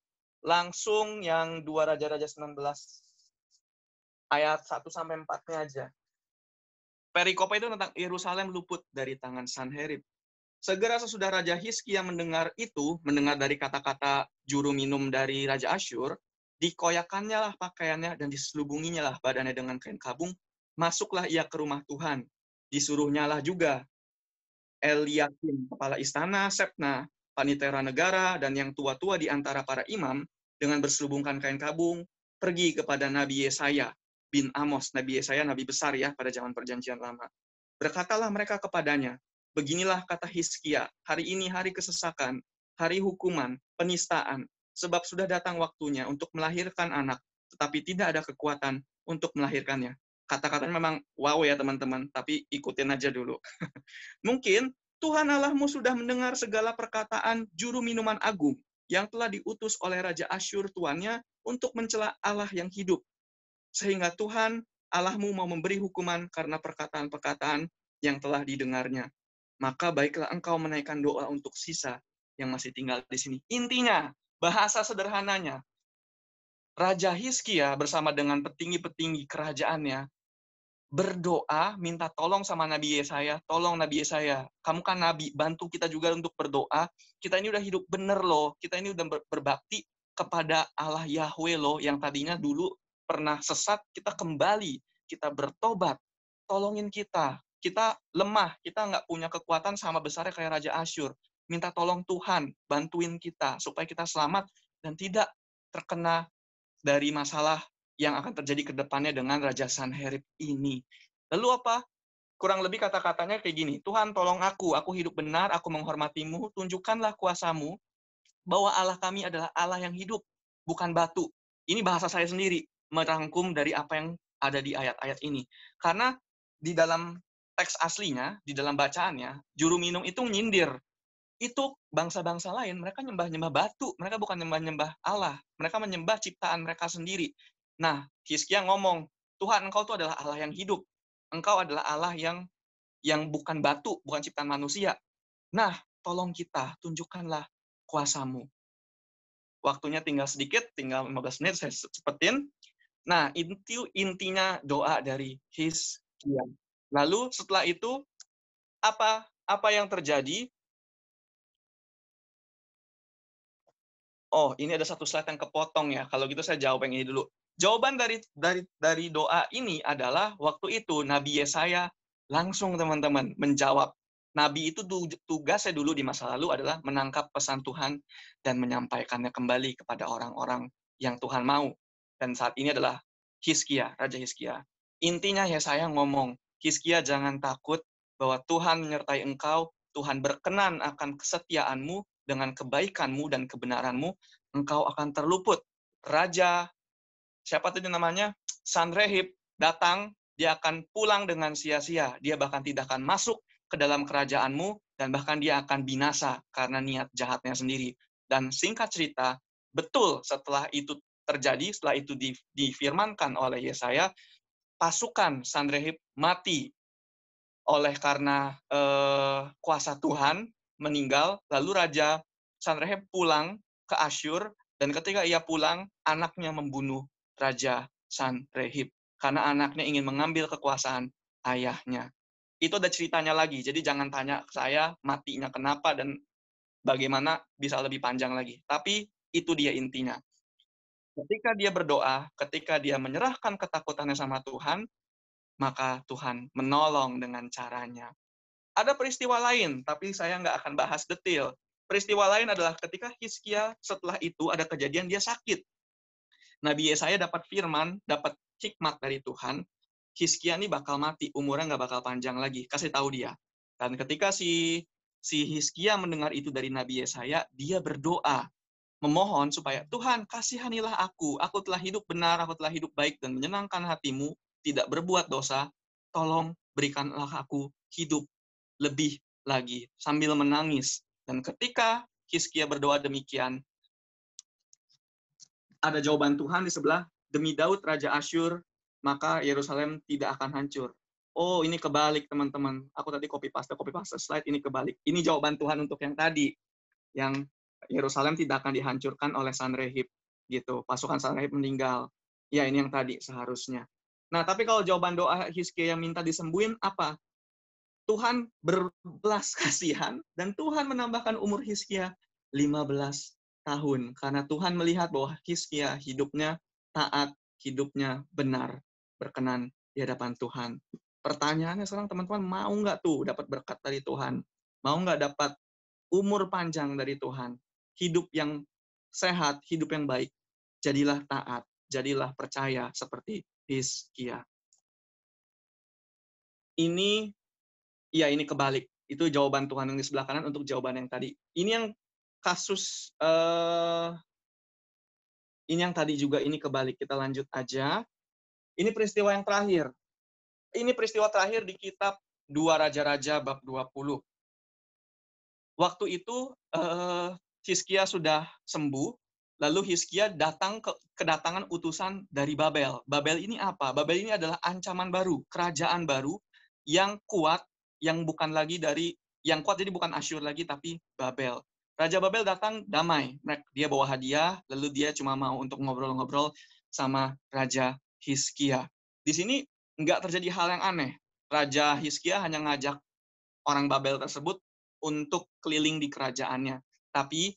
langsung yang dua Raja-Raja 19 ayat 1 sampai 4 aja. Perikop itu tentang Yerusalem luput dari tangan Sanherib. Segera sesudah Raja yang mendengar itu, mendengar dari kata-kata juru minum dari Raja Asyur, dikoyakannya lah pakaiannya dan diselubunginya lah badannya dengan kain kabung, masuklah ia ke rumah Tuhan. Disuruhnyalah juga Eliakim, kepala istana, Sepna, panitera negara, dan yang tua-tua di antara para imam, dengan berselubungkan kain kabung, pergi kepada Nabi Yesaya bin Amos. Nabi Yesaya, Nabi besar ya, pada zaman perjanjian lama. Berkatalah mereka kepadanya, beginilah kata Hiskia, hari ini hari kesesakan, hari hukuman, penistaan, sebab sudah datang waktunya untuk melahirkan anak, tetapi tidak ada kekuatan untuk melahirkannya kata-katanya memang wow ya teman-teman, tapi ikutin aja dulu. Mungkin Tuhan Allahmu sudah mendengar segala perkataan juru minuman agung yang telah diutus oleh Raja Asyur tuannya untuk mencela Allah yang hidup. Sehingga Tuhan Allahmu mau memberi hukuman karena perkataan-perkataan yang telah didengarnya. Maka baiklah engkau menaikkan doa untuk sisa yang masih tinggal di sini. Intinya, bahasa sederhananya, Raja Hiskia bersama dengan petinggi-petinggi kerajaannya berdoa minta tolong sama Nabi Yesaya, tolong Nabi Yesaya, kamu kan Nabi, bantu kita juga untuk berdoa, kita ini udah hidup bener loh, kita ini udah berbakti kepada Allah Yahweh loh, yang tadinya dulu pernah sesat, kita kembali, kita bertobat, tolongin kita, kita lemah, kita nggak punya kekuatan sama besarnya kayak Raja Asyur, minta tolong Tuhan, bantuin kita, supaya kita selamat, dan tidak terkena dari masalah yang akan terjadi ke depannya dengan Raja Sanherib ini. Lalu apa? Kurang lebih kata-katanya kayak gini, Tuhan tolong aku, aku hidup benar, aku menghormatimu, tunjukkanlah kuasamu, bahwa Allah kami adalah Allah yang hidup, bukan batu. Ini bahasa saya sendiri, merangkum dari apa yang ada di ayat-ayat ini. Karena di dalam teks aslinya, di dalam bacaannya, juru minum itu nyindir itu bangsa-bangsa lain mereka nyembah-nyembah batu, mereka bukan nyembah-nyembah Allah, mereka menyembah ciptaan mereka sendiri. Nah, Hizkia ngomong, Tuhan engkau itu adalah Allah yang hidup. Engkau adalah Allah yang yang bukan batu, bukan ciptaan manusia. Nah, tolong kita, tunjukkanlah kuasamu. Waktunya tinggal sedikit, tinggal 15 menit, saya cepetin. Nah, inti intinya doa dari Hizkia. Lalu setelah itu, apa apa yang terjadi? Oh, ini ada satu slide yang kepotong ya. Kalau gitu saya jawab yang ini dulu. Jawaban dari dari dari doa ini adalah waktu itu Nabi Yesaya langsung teman-teman menjawab. Nabi itu tugasnya dulu di masa lalu adalah menangkap pesan Tuhan dan menyampaikannya kembali kepada orang-orang yang Tuhan mau. Dan saat ini adalah Hiskia, Raja Hiskia. Intinya Yesaya ngomong, Hiskia jangan takut bahwa Tuhan menyertai engkau, Tuhan berkenan akan kesetiaanmu dengan kebaikanmu dan kebenaranmu, engkau akan terluput. Raja siapa tadi namanya? Sanrehib datang, dia akan pulang dengan sia-sia. Dia bahkan tidak akan masuk ke dalam kerajaanmu dan bahkan dia akan binasa karena niat jahatnya sendiri. Dan singkat cerita, betul setelah itu terjadi, setelah itu difirmankan oleh Yesaya, pasukan Sanrehib mati oleh karena eh, kuasa Tuhan meninggal, lalu Raja Sanrehib pulang ke Asyur, dan ketika ia pulang, anaknya membunuh Raja Sanrehib karena anaknya ingin mengambil kekuasaan ayahnya. Itu ada ceritanya lagi. Jadi jangan tanya saya matinya kenapa dan bagaimana bisa lebih panjang lagi. Tapi itu dia intinya. Ketika dia berdoa, ketika dia menyerahkan ketakutannya sama Tuhan, maka Tuhan menolong dengan caranya. Ada peristiwa lain, tapi saya nggak akan bahas detail. Peristiwa lain adalah ketika Hizkia setelah itu ada kejadian dia sakit. Nabi Yesaya dapat firman, dapat hikmat dari Tuhan, Hiskia ini bakal mati, umurnya nggak bakal panjang lagi. Kasih tahu dia. Dan ketika si si Hiskia mendengar itu dari Nabi Yesaya, dia berdoa, memohon supaya Tuhan kasihanilah aku, aku telah hidup benar, aku telah hidup baik dan menyenangkan hatimu, tidak berbuat dosa, tolong berikanlah aku hidup lebih lagi sambil menangis. Dan ketika Hiskia berdoa demikian, ada jawaban Tuhan di sebelah, demi Daud Raja Asyur, maka Yerusalem tidak akan hancur. Oh, ini kebalik teman-teman. Aku tadi copy paste, copy paste slide, ini kebalik. Ini jawaban Tuhan untuk yang tadi, yang Yerusalem tidak akan dihancurkan oleh Sanrehib. Gitu, pasukan Sanrehib meninggal. Ya, ini yang tadi seharusnya. Nah, tapi kalau jawaban doa Hizkia yang minta disembuhin, apa? Tuhan berbelas kasihan dan Tuhan menambahkan umur Hizkia 15 tahun karena Tuhan melihat bahwa Hiskia hidupnya taat, hidupnya benar, berkenan di hadapan Tuhan. Pertanyaannya sekarang teman-teman mau nggak tuh dapat berkat dari Tuhan? Mau nggak dapat umur panjang dari Tuhan? Hidup yang sehat, hidup yang baik. Jadilah taat, jadilah percaya seperti Hiskia. Ini, ya ini kebalik. Itu jawaban Tuhan yang di sebelah kanan untuk jawaban yang tadi. Ini yang kasus uh, ini yang tadi juga ini kebalik kita lanjut aja. Ini peristiwa yang terakhir. Ini peristiwa terakhir di kitab Dua Raja-raja bab 20. Waktu itu uh, Hiskia sudah sembuh, lalu Hiskia datang ke kedatangan utusan dari Babel. Babel ini apa? Babel ini adalah ancaman baru, kerajaan baru yang kuat, yang bukan lagi dari yang kuat jadi bukan Asyur lagi tapi Babel. Raja Babel datang damai. Dia bawa hadiah, lalu dia cuma mau untuk ngobrol-ngobrol sama Raja Hiskia. Di sini nggak terjadi hal yang aneh. Raja Hiskia hanya ngajak orang Babel tersebut untuk keliling di kerajaannya. Tapi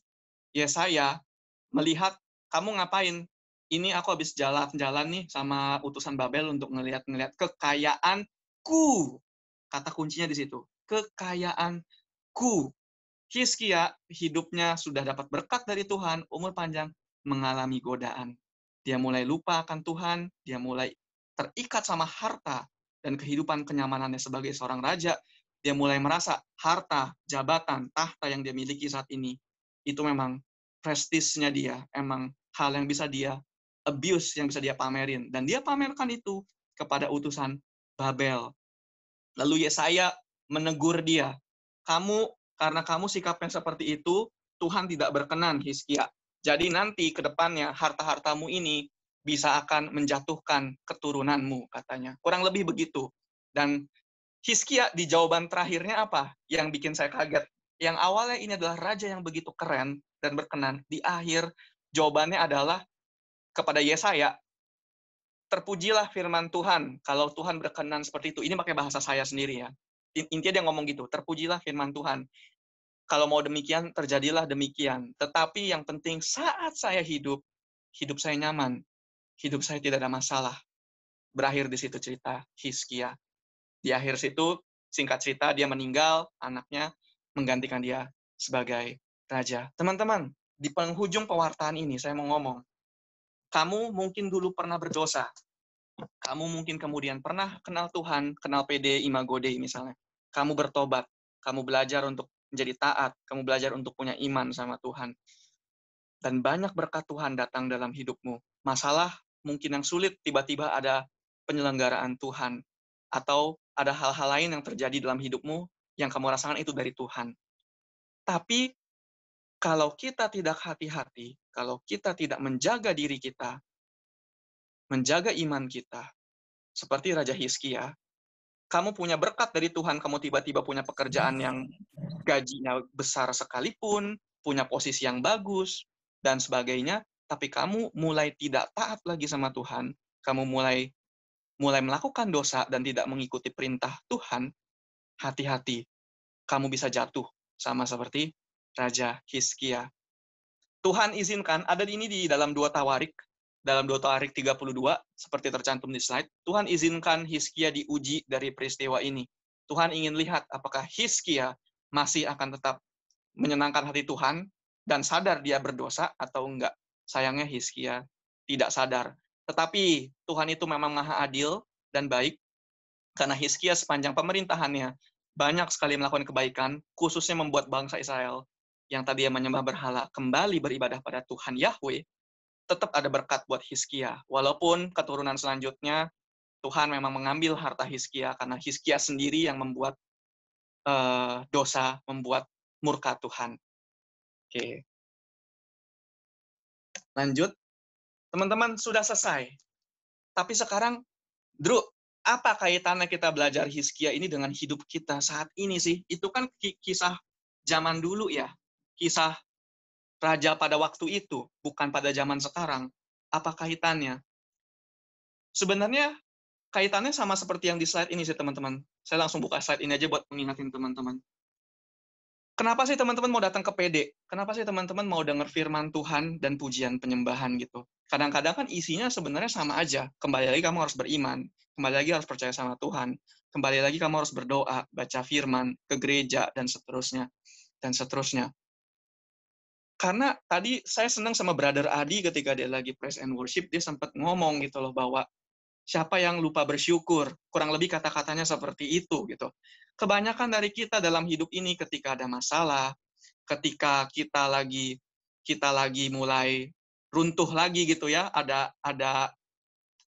Yesaya ya melihat kamu ngapain? Ini aku habis jalan-jalan nih sama utusan Babel untuk ngeliat ngelihat kekayaanku. Kata kuncinya di situ. Kekayaanku. Hiskia ya, hidupnya sudah dapat berkat dari Tuhan, umur panjang mengalami godaan. Dia mulai lupa akan Tuhan, dia mulai terikat sama harta dan kehidupan kenyamanannya sebagai seorang raja. Dia mulai merasa harta, jabatan, tahta yang dia miliki saat ini itu memang prestisnya dia, emang hal yang bisa dia abuse yang bisa dia pamerin dan dia pamerkan itu kepada utusan Babel. Lalu Yesaya menegur dia, kamu karena kamu sikapnya seperti itu, Tuhan tidak berkenan, Hizkia. Jadi nanti ke depannya harta-hartamu ini bisa akan menjatuhkan keturunanmu, katanya. Kurang lebih begitu. Dan Hiskia di jawaban terakhirnya apa? Yang bikin saya kaget. Yang awalnya ini adalah raja yang begitu keren dan berkenan. Di akhir jawabannya adalah kepada Yesaya, terpujilah firman Tuhan kalau Tuhan berkenan seperti itu. Ini pakai bahasa saya sendiri ya intinya dia ngomong gitu, terpujilah firman Tuhan. Kalau mau demikian, terjadilah demikian. Tetapi yang penting saat saya hidup, hidup saya nyaman, hidup saya tidak ada masalah. Berakhir di situ cerita Hiskia. Di akhir situ, singkat cerita, dia meninggal, anaknya menggantikan dia sebagai raja. Teman-teman, di penghujung pewartaan ini saya mau ngomong, kamu mungkin dulu pernah berdosa, kamu mungkin kemudian pernah kenal Tuhan, kenal PD Imago Dei misalnya. Kamu bertobat, kamu belajar untuk menjadi taat, kamu belajar untuk punya iman sama Tuhan. Dan banyak berkat Tuhan datang dalam hidupmu. Masalah mungkin yang sulit tiba-tiba ada penyelenggaraan Tuhan atau ada hal-hal lain yang terjadi dalam hidupmu yang kamu rasakan itu dari Tuhan. Tapi kalau kita tidak hati-hati, kalau kita tidak menjaga diri kita, menjaga iman kita, seperti Raja Hiskia. kamu punya berkat dari Tuhan, kamu tiba-tiba punya pekerjaan yang gajinya besar sekalipun, punya posisi yang bagus, dan sebagainya, tapi kamu mulai tidak taat lagi sama Tuhan, kamu mulai mulai melakukan dosa dan tidak mengikuti perintah Tuhan, hati-hati, kamu bisa jatuh sama seperti Raja Hiskia. Tuhan izinkan, ada ini di dalam dua tawarik, dalam Dota tarik 32 seperti tercantum di slide, Tuhan izinkan Hiskia diuji dari peristiwa ini. Tuhan ingin lihat apakah Hiskia masih akan tetap menyenangkan hati Tuhan dan sadar dia berdosa atau enggak. Sayangnya Hiskia tidak sadar. Tetapi Tuhan itu memang maha adil dan baik karena Hiskia sepanjang pemerintahannya banyak sekali melakukan kebaikan, khususnya membuat bangsa Israel yang tadinya menyembah berhala kembali beribadah pada Tuhan Yahweh tetap ada berkat buat Hiskia. Walaupun keturunan selanjutnya Tuhan memang mengambil harta Hiskia karena Hiskia sendiri yang membuat uh, dosa, membuat murka Tuhan. Oke. Okay. Lanjut. Teman-teman sudah selesai. Tapi sekarang Drew, apa kaitannya kita belajar Hiskia ini dengan hidup kita saat ini sih? Itu kan kisah zaman dulu ya. Kisah raja pada waktu itu, bukan pada zaman sekarang, apa kaitannya? Sebenarnya kaitannya sama seperti yang di slide ini sih teman-teman. Saya langsung buka slide ini aja buat mengingatkan teman-teman. Kenapa sih teman-teman mau datang ke PD? Kenapa sih teman-teman mau dengar firman Tuhan dan pujian penyembahan gitu? Kadang-kadang kan isinya sebenarnya sama aja. Kembali lagi kamu harus beriman, kembali lagi harus percaya sama Tuhan, kembali lagi kamu harus berdoa, baca firman, ke gereja, dan seterusnya. Dan seterusnya karena tadi saya senang sama Brother Adi ketika dia lagi press and worship, dia sempat ngomong gitu loh bahwa siapa yang lupa bersyukur, kurang lebih kata-katanya seperti itu gitu. Kebanyakan dari kita dalam hidup ini ketika ada masalah, ketika kita lagi kita lagi mulai runtuh lagi gitu ya, ada ada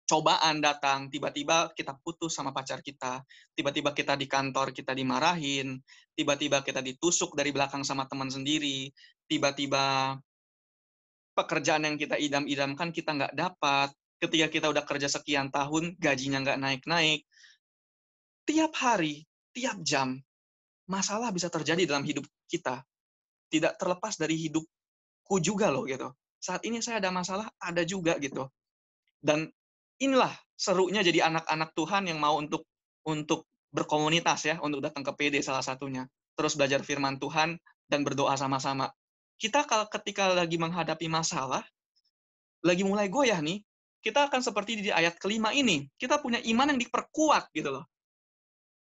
cobaan datang, tiba-tiba kita putus sama pacar kita, tiba-tiba kita di kantor kita dimarahin, tiba-tiba kita ditusuk dari belakang sama teman sendiri, tiba-tiba pekerjaan yang kita idam-idamkan kita nggak dapat, ketika kita udah kerja sekian tahun gajinya nggak naik-naik, tiap hari, tiap jam, masalah bisa terjadi dalam hidup kita. Tidak terlepas dari hidupku juga loh gitu. Saat ini saya ada masalah, ada juga gitu. Dan inilah serunya jadi anak-anak Tuhan yang mau untuk untuk berkomunitas ya, untuk datang ke PD salah satunya. Terus belajar firman Tuhan dan berdoa sama-sama. Kita kalau ketika lagi menghadapi masalah, lagi mulai goyah nih, kita akan seperti di ayat kelima ini. Kita punya iman yang diperkuat gitu loh.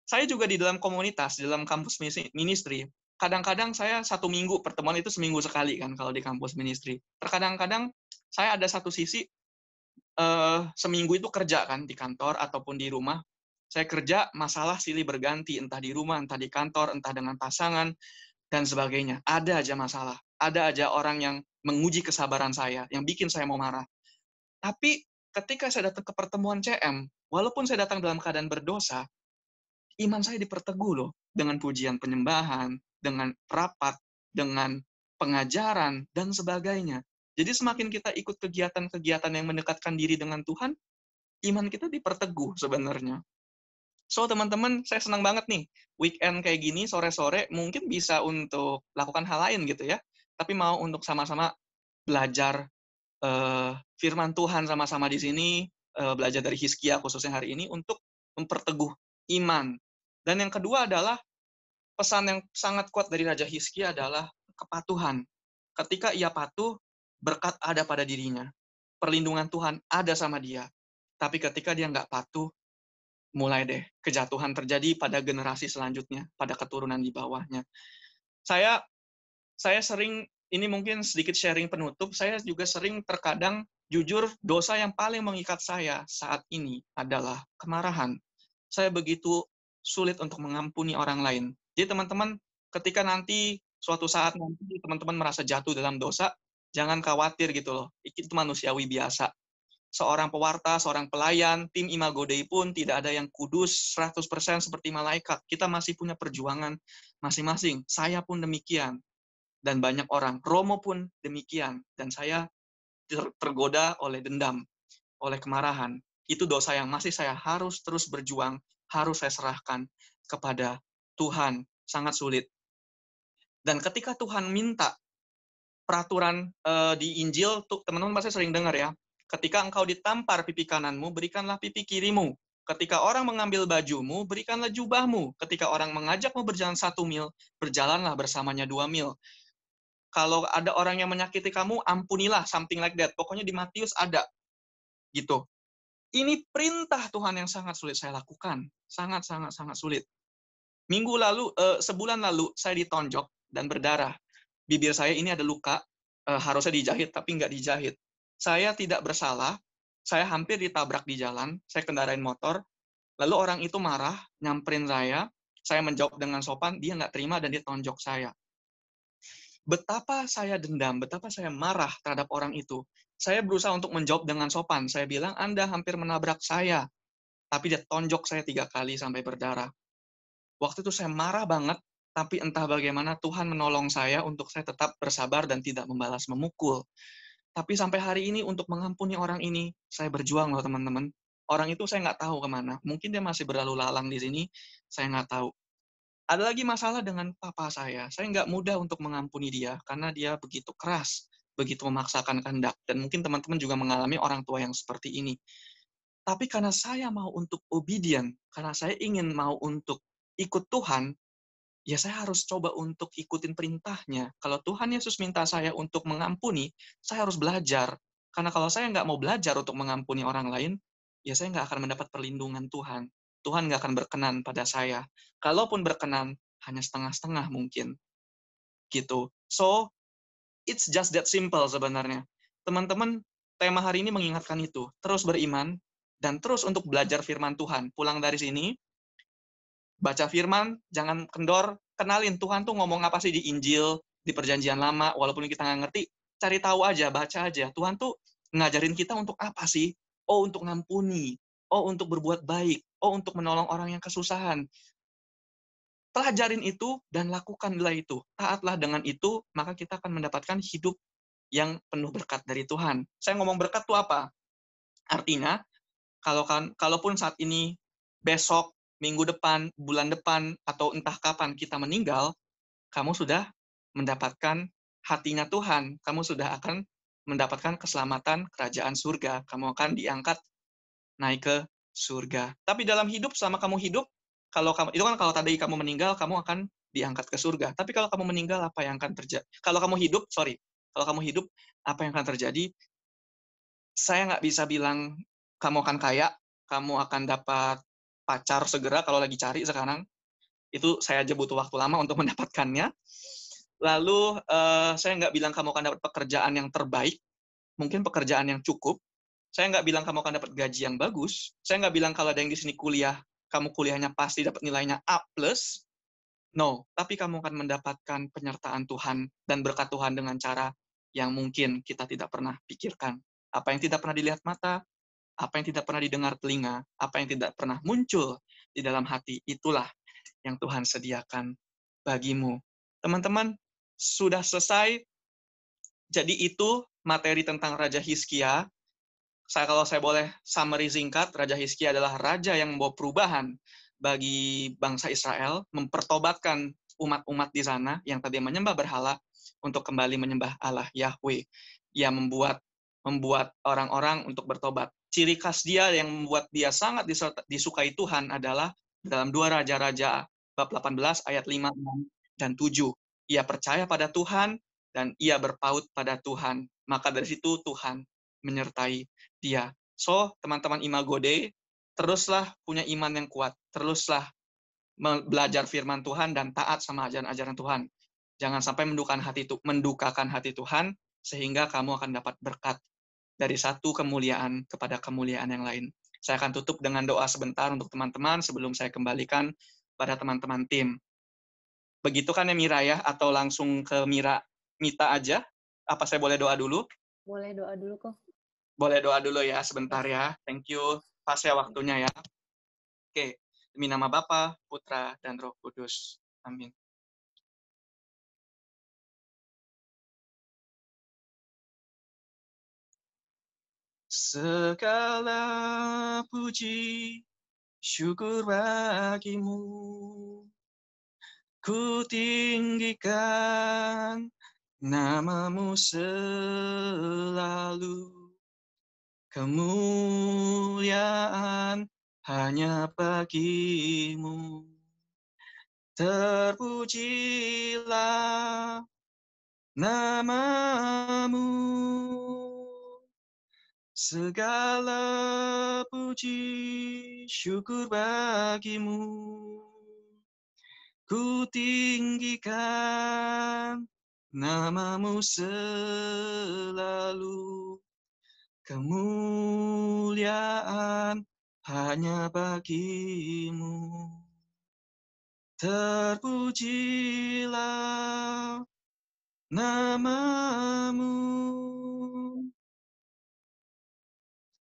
Saya juga di dalam komunitas, di dalam kampus ministry, kadang-kadang saya satu minggu, pertemuan itu seminggu sekali kan kalau di kampus ministry. Terkadang-kadang saya ada satu sisi, uh, seminggu itu kerja kan di kantor ataupun di rumah. Saya kerja masalah silih berganti, entah di rumah, entah di kantor, entah dengan pasangan, dan sebagainya. Ada aja masalah. Ada aja orang yang menguji kesabaran saya, yang bikin saya mau marah. Tapi ketika saya datang ke pertemuan CM, walaupun saya datang dalam keadaan berdosa, iman saya diperteguh loh dengan pujian penyembahan, dengan rapat, dengan pengajaran, dan sebagainya. Jadi semakin kita ikut kegiatan-kegiatan yang mendekatkan diri dengan Tuhan, iman kita diperteguh sebenarnya. So, teman-teman, saya senang banget nih. Weekend kayak gini, sore-sore, mungkin bisa untuk lakukan hal lain gitu ya. Tapi mau untuk sama-sama belajar uh, firman Tuhan sama-sama di sini, uh, belajar dari Hiskia khususnya hari ini untuk memperteguh iman. Dan yang kedua adalah pesan yang sangat kuat dari Raja Hiskia adalah kepatuhan. Ketika ia patuh, berkat ada pada dirinya, perlindungan Tuhan ada sama dia. Tapi ketika dia nggak patuh, mulai deh kejatuhan terjadi pada generasi selanjutnya, pada keturunan di bawahnya. Saya saya sering ini mungkin sedikit sharing penutup, saya juga sering terkadang jujur dosa yang paling mengikat saya saat ini adalah kemarahan. Saya begitu sulit untuk mengampuni orang lain. Jadi teman-teman, ketika nanti suatu saat nanti teman-teman merasa jatuh dalam dosa, jangan khawatir gitu loh. Itu manusiawi biasa. Seorang pewarta, seorang pelayan, tim imago Dei pun tidak ada yang kudus 100% seperti malaikat. Kita masih punya perjuangan masing-masing. Saya pun demikian. Dan banyak orang. Romo pun demikian. Dan saya tergoda oleh dendam, oleh kemarahan. Itu dosa yang masih saya harus terus berjuang, harus saya serahkan kepada Tuhan. Sangat sulit. Dan ketika Tuhan minta peraturan uh, di Injil tuh teman-teman pasti sering dengar ya. Ketika engkau ditampar pipi kananmu, berikanlah pipi kirimu. Ketika orang mengambil bajumu, berikanlah jubahmu. Ketika orang mengajakmu berjalan satu mil, berjalanlah bersamanya dua mil. Kalau ada orang yang menyakiti kamu, ampunilah, something like that. Pokoknya di Matius ada. Gitu. Ini perintah Tuhan yang sangat sulit saya lakukan. Sangat, sangat, sangat sulit. Minggu lalu, eh, sebulan lalu, saya ditonjok dan berdarah bibir saya ini ada luka, eh, harusnya dijahit tapi nggak dijahit. Saya tidak bersalah, saya hampir ditabrak di jalan, saya kendarain motor, lalu orang itu marah, nyamperin saya, saya menjawab dengan sopan, dia nggak terima dan dia tonjok saya. Betapa saya dendam, betapa saya marah terhadap orang itu. Saya berusaha untuk menjawab dengan sopan. Saya bilang, Anda hampir menabrak saya. Tapi dia tonjok saya tiga kali sampai berdarah. Waktu itu saya marah banget, tapi entah bagaimana Tuhan menolong saya untuk saya tetap bersabar dan tidak membalas memukul. Tapi sampai hari ini untuk mengampuni orang ini, saya berjuang loh teman-teman. Orang itu saya nggak tahu kemana. Mungkin dia masih berlalu lalang di sini, saya nggak tahu. Ada lagi masalah dengan papa saya. Saya nggak mudah untuk mengampuni dia karena dia begitu keras, begitu memaksakan kehendak. Dan mungkin teman-teman juga mengalami orang tua yang seperti ini. Tapi karena saya mau untuk obedient, karena saya ingin mau untuk ikut Tuhan, ya saya harus coba untuk ikutin perintahnya. Kalau Tuhan Yesus minta saya untuk mengampuni, saya harus belajar. Karena kalau saya nggak mau belajar untuk mengampuni orang lain, ya saya nggak akan mendapat perlindungan Tuhan. Tuhan nggak akan berkenan pada saya. Kalaupun berkenan, hanya setengah-setengah mungkin. Gitu. So, it's just that simple sebenarnya. Teman-teman, tema hari ini mengingatkan itu. Terus beriman, dan terus untuk belajar firman Tuhan. Pulang dari sini, baca firman, jangan kendor, kenalin Tuhan tuh ngomong apa sih di Injil, di Perjanjian Lama, walaupun kita nggak ngerti, cari tahu aja, baca aja. Tuhan tuh ngajarin kita untuk apa sih? Oh, untuk ngampuni. Oh, untuk berbuat baik. Oh, untuk menolong orang yang kesusahan. Pelajarin itu dan lakukanlah itu. Taatlah dengan itu, maka kita akan mendapatkan hidup yang penuh berkat dari Tuhan. Saya ngomong berkat tuh apa? Artinya, kalau kan, kalaupun saat ini besok minggu depan, bulan depan, atau entah kapan kita meninggal, kamu sudah mendapatkan hatinya Tuhan. Kamu sudah akan mendapatkan keselamatan kerajaan surga. Kamu akan diangkat naik ke surga. Tapi dalam hidup, selama kamu hidup, kalau kamu itu kan kalau tadi kamu meninggal, kamu akan diangkat ke surga. Tapi kalau kamu meninggal, apa yang akan terjadi? Kalau kamu hidup, sorry, kalau kamu hidup, apa yang akan terjadi? Saya nggak bisa bilang kamu akan kaya, kamu akan dapat pacar segera kalau lagi cari sekarang itu saya aja butuh waktu lama untuk mendapatkannya lalu uh, saya nggak bilang kamu akan dapat pekerjaan yang terbaik mungkin pekerjaan yang cukup saya nggak bilang kamu akan dapat gaji yang bagus saya nggak bilang kalau ada yang di sini kuliah kamu kuliahnya pasti dapat nilainya A plus no tapi kamu akan mendapatkan penyertaan Tuhan dan berkat Tuhan dengan cara yang mungkin kita tidak pernah pikirkan apa yang tidak pernah dilihat mata apa yang tidak pernah didengar telinga, apa yang tidak pernah muncul di dalam hati, itulah yang Tuhan sediakan bagimu. Teman-teman, sudah selesai. Jadi itu materi tentang Raja Hiskia. Saya kalau saya boleh summary singkat, Raja Hiskia adalah raja yang membawa perubahan bagi bangsa Israel, mempertobatkan umat-umat di sana yang tadi menyembah berhala untuk kembali menyembah Allah Yahweh. Ia membuat membuat orang-orang untuk bertobat ciri khas dia yang membuat dia sangat disukai Tuhan adalah dalam dua raja-raja bab 18 ayat 5 6, dan 7. Ia percaya pada Tuhan dan ia berpaut pada Tuhan. Maka dari situ Tuhan menyertai dia. So, teman-teman Imago Dei, teruslah punya iman yang kuat, teruslah belajar firman Tuhan dan taat sama ajaran-ajaran Tuhan. Jangan sampai mendukakan hati mendukakan hati Tuhan sehingga kamu akan dapat berkat dari satu kemuliaan kepada kemuliaan yang lain. Saya akan tutup dengan doa sebentar untuk teman-teman sebelum saya kembalikan pada teman-teman tim. Begitu kan ya Mira ya? Atau langsung ke Mira Mita aja? Apa saya boleh doa dulu? Boleh doa dulu kok. Boleh doa dulu ya, sebentar ya. Thank you. Pas ya waktunya ya. Oke, demi nama Bapa, Putra, dan Roh Kudus. Amin. Segala puji syukur bagimu. Ku tinggikan namamu selalu. Kemuliaan hanya bagimu. Terpujilah namamu Segala puji syukur bagimu. Ku tinggikan namamu selalu. Kemuliaan hanya bagimu. Terpujilah namamu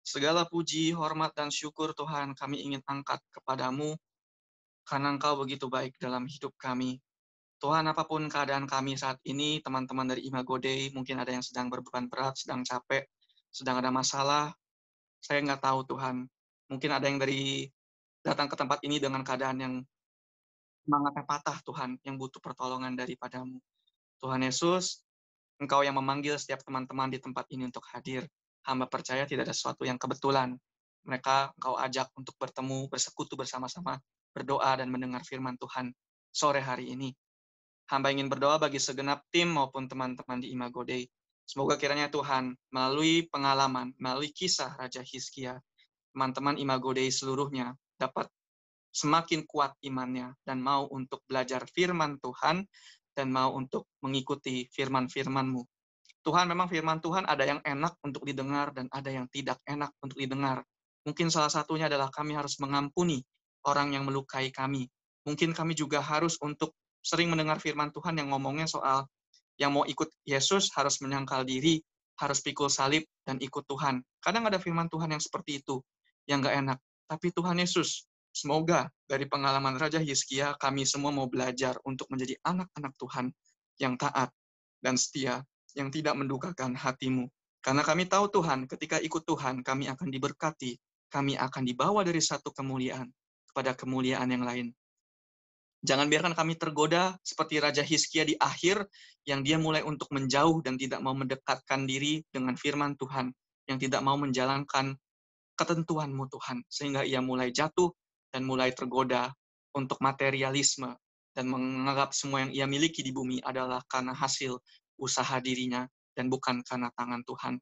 Segala puji, hormat, dan syukur Tuhan kami ingin angkat kepadamu, karena Engkau begitu baik dalam hidup kami. Tuhan, apapun keadaan kami saat ini, teman-teman dari Imago Dei, mungkin ada yang sedang berbeban berat, sedang capek, sedang ada masalah, saya nggak tahu Tuhan. Mungkin ada yang dari datang ke tempat ini dengan keadaan yang semangatnya patah Tuhan, yang butuh pertolongan daripadamu. Tuhan Yesus, Engkau yang memanggil setiap teman-teman di tempat ini untuk hadir hamba percaya tidak ada sesuatu yang kebetulan. Mereka kau ajak untuk bertemu, bersekutu bersama-sama, berdoa dan mendengar firman Tuhan sore hari ini. Hamba ingin berdoa bagi segenap tim maupun teman-teman di Imago Dei. Semoga kiranya Tuhan melalui pengalaman, melalui kisah Raja Hizkia, teman-teman Imago Dei seluruhnya dapat semakin kuat imannya dan mau untuk belajar firman Tuhan dan mau untuk mengikuti firman firmanmu Tuhan memang firman Tuhan ada yang enak untuk didengar dan ada yang tidak enak untuk didengar. Mungkin salah satunya adalah kami harus mengampuni orang yang melukai kami. Mungkin kami juga harus untuk sering mendengar firman Tuhan yang ngomongnya soal yang mau ikut Yesus harus menyangkal diri, harus pikul salib, dan ikut Tuhan. Kadang ada firman Tuhan yang seperti itu, yang gak enak. Tapi Tuhan Yesus, semoga dari pengalaman Raja Hizkia, kami semua mau belajar untuk menjadi anak-anak Tuhan yang taat dan setia yang tidak mendukakan hatimu. Karena kami tahu Tuhan, ketika ikut Tuhan, kami akan diberkati, kami akan dibawa dari satu kemuliaan kepada kemuliaan yang lain. Jangan biarkan kami tergoda seperti Raja Hizkia di akhir yang dia mulai untuk menjauh dan tidak mau mendekatkan diri dengan firman Tuhan, yang tidak mau menjalankan ketentuanmu Tuhan, sehingga ia mulai jatuh dan mulai tergoda untuk materialisme dan menganggap semua yang ia miliki di bumi adalah karena hasil usaha dirinya dan bukan karena tangan Tuhan.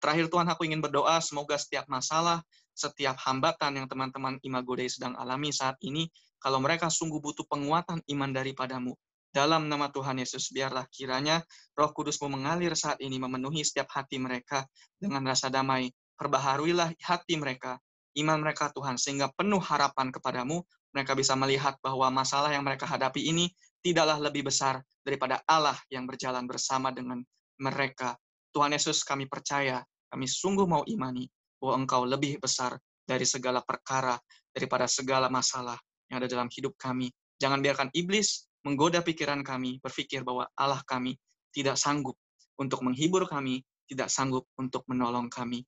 Terakhir Tuhan aku ingin berdoa semoga setiap masalah, setiap hambatan yang teman-teman Imago Dei sedang alami saat ini, kalau mereka sungguh butuh penguatan iman daripadamu, dalam nama Tuhan Yesus, biarlah kiranya roh kudusmu mengalir saat ini memenuhi setiap hati mereka dengan rasa damai. Perbaharuilah hati mereka, iman mereka Tuhan, sehingga penuh harapan kepadamu mereka bisa melihat bahwa masalah yang mereka hadapi ini tidaklah lebih besar daripada Allah yang berjalan bersama dengan mereka. Tuhan Yesus, kami percaya, kami sungguh mau imani bahwa Engkau lebih besar dari segala perkara, daripada segala masalah yang ada dalam hidup kami. Jangan biarkan iblis menggoda pikiran kami, berpikir bahwa Allah kami tidak sanggup untuk menghibur kami, tidak sanggup untuk menolong kami.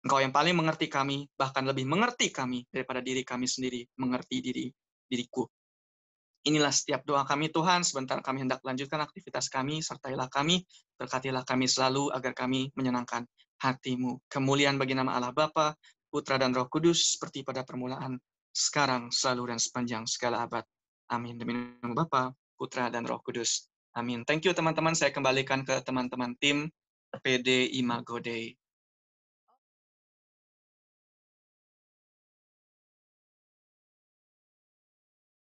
Engkau yang paling mengerti kami, bahkan lebih mengerti kami daripada diri kami sendiri, mengerti diri diriku. Inilah setiap doa kami Tuhan, sebentar kami hendak lanjutkan aktivitas kami, sertailah kami, berkatilah kami selalu agar kami menyenangkan hatimu. Kemuliaan bagi nama Allah Bapa, Putra dan Roh Kudus seperti pada permulaan, sekarang, selalu, dan sepanjang segala abad. Amin. Demi nama Bapa, Putra, dan Roh Kudus. Amin. Thank you teman-teman. Saya kembalikan ke teman-teman tim PD Imago Dei.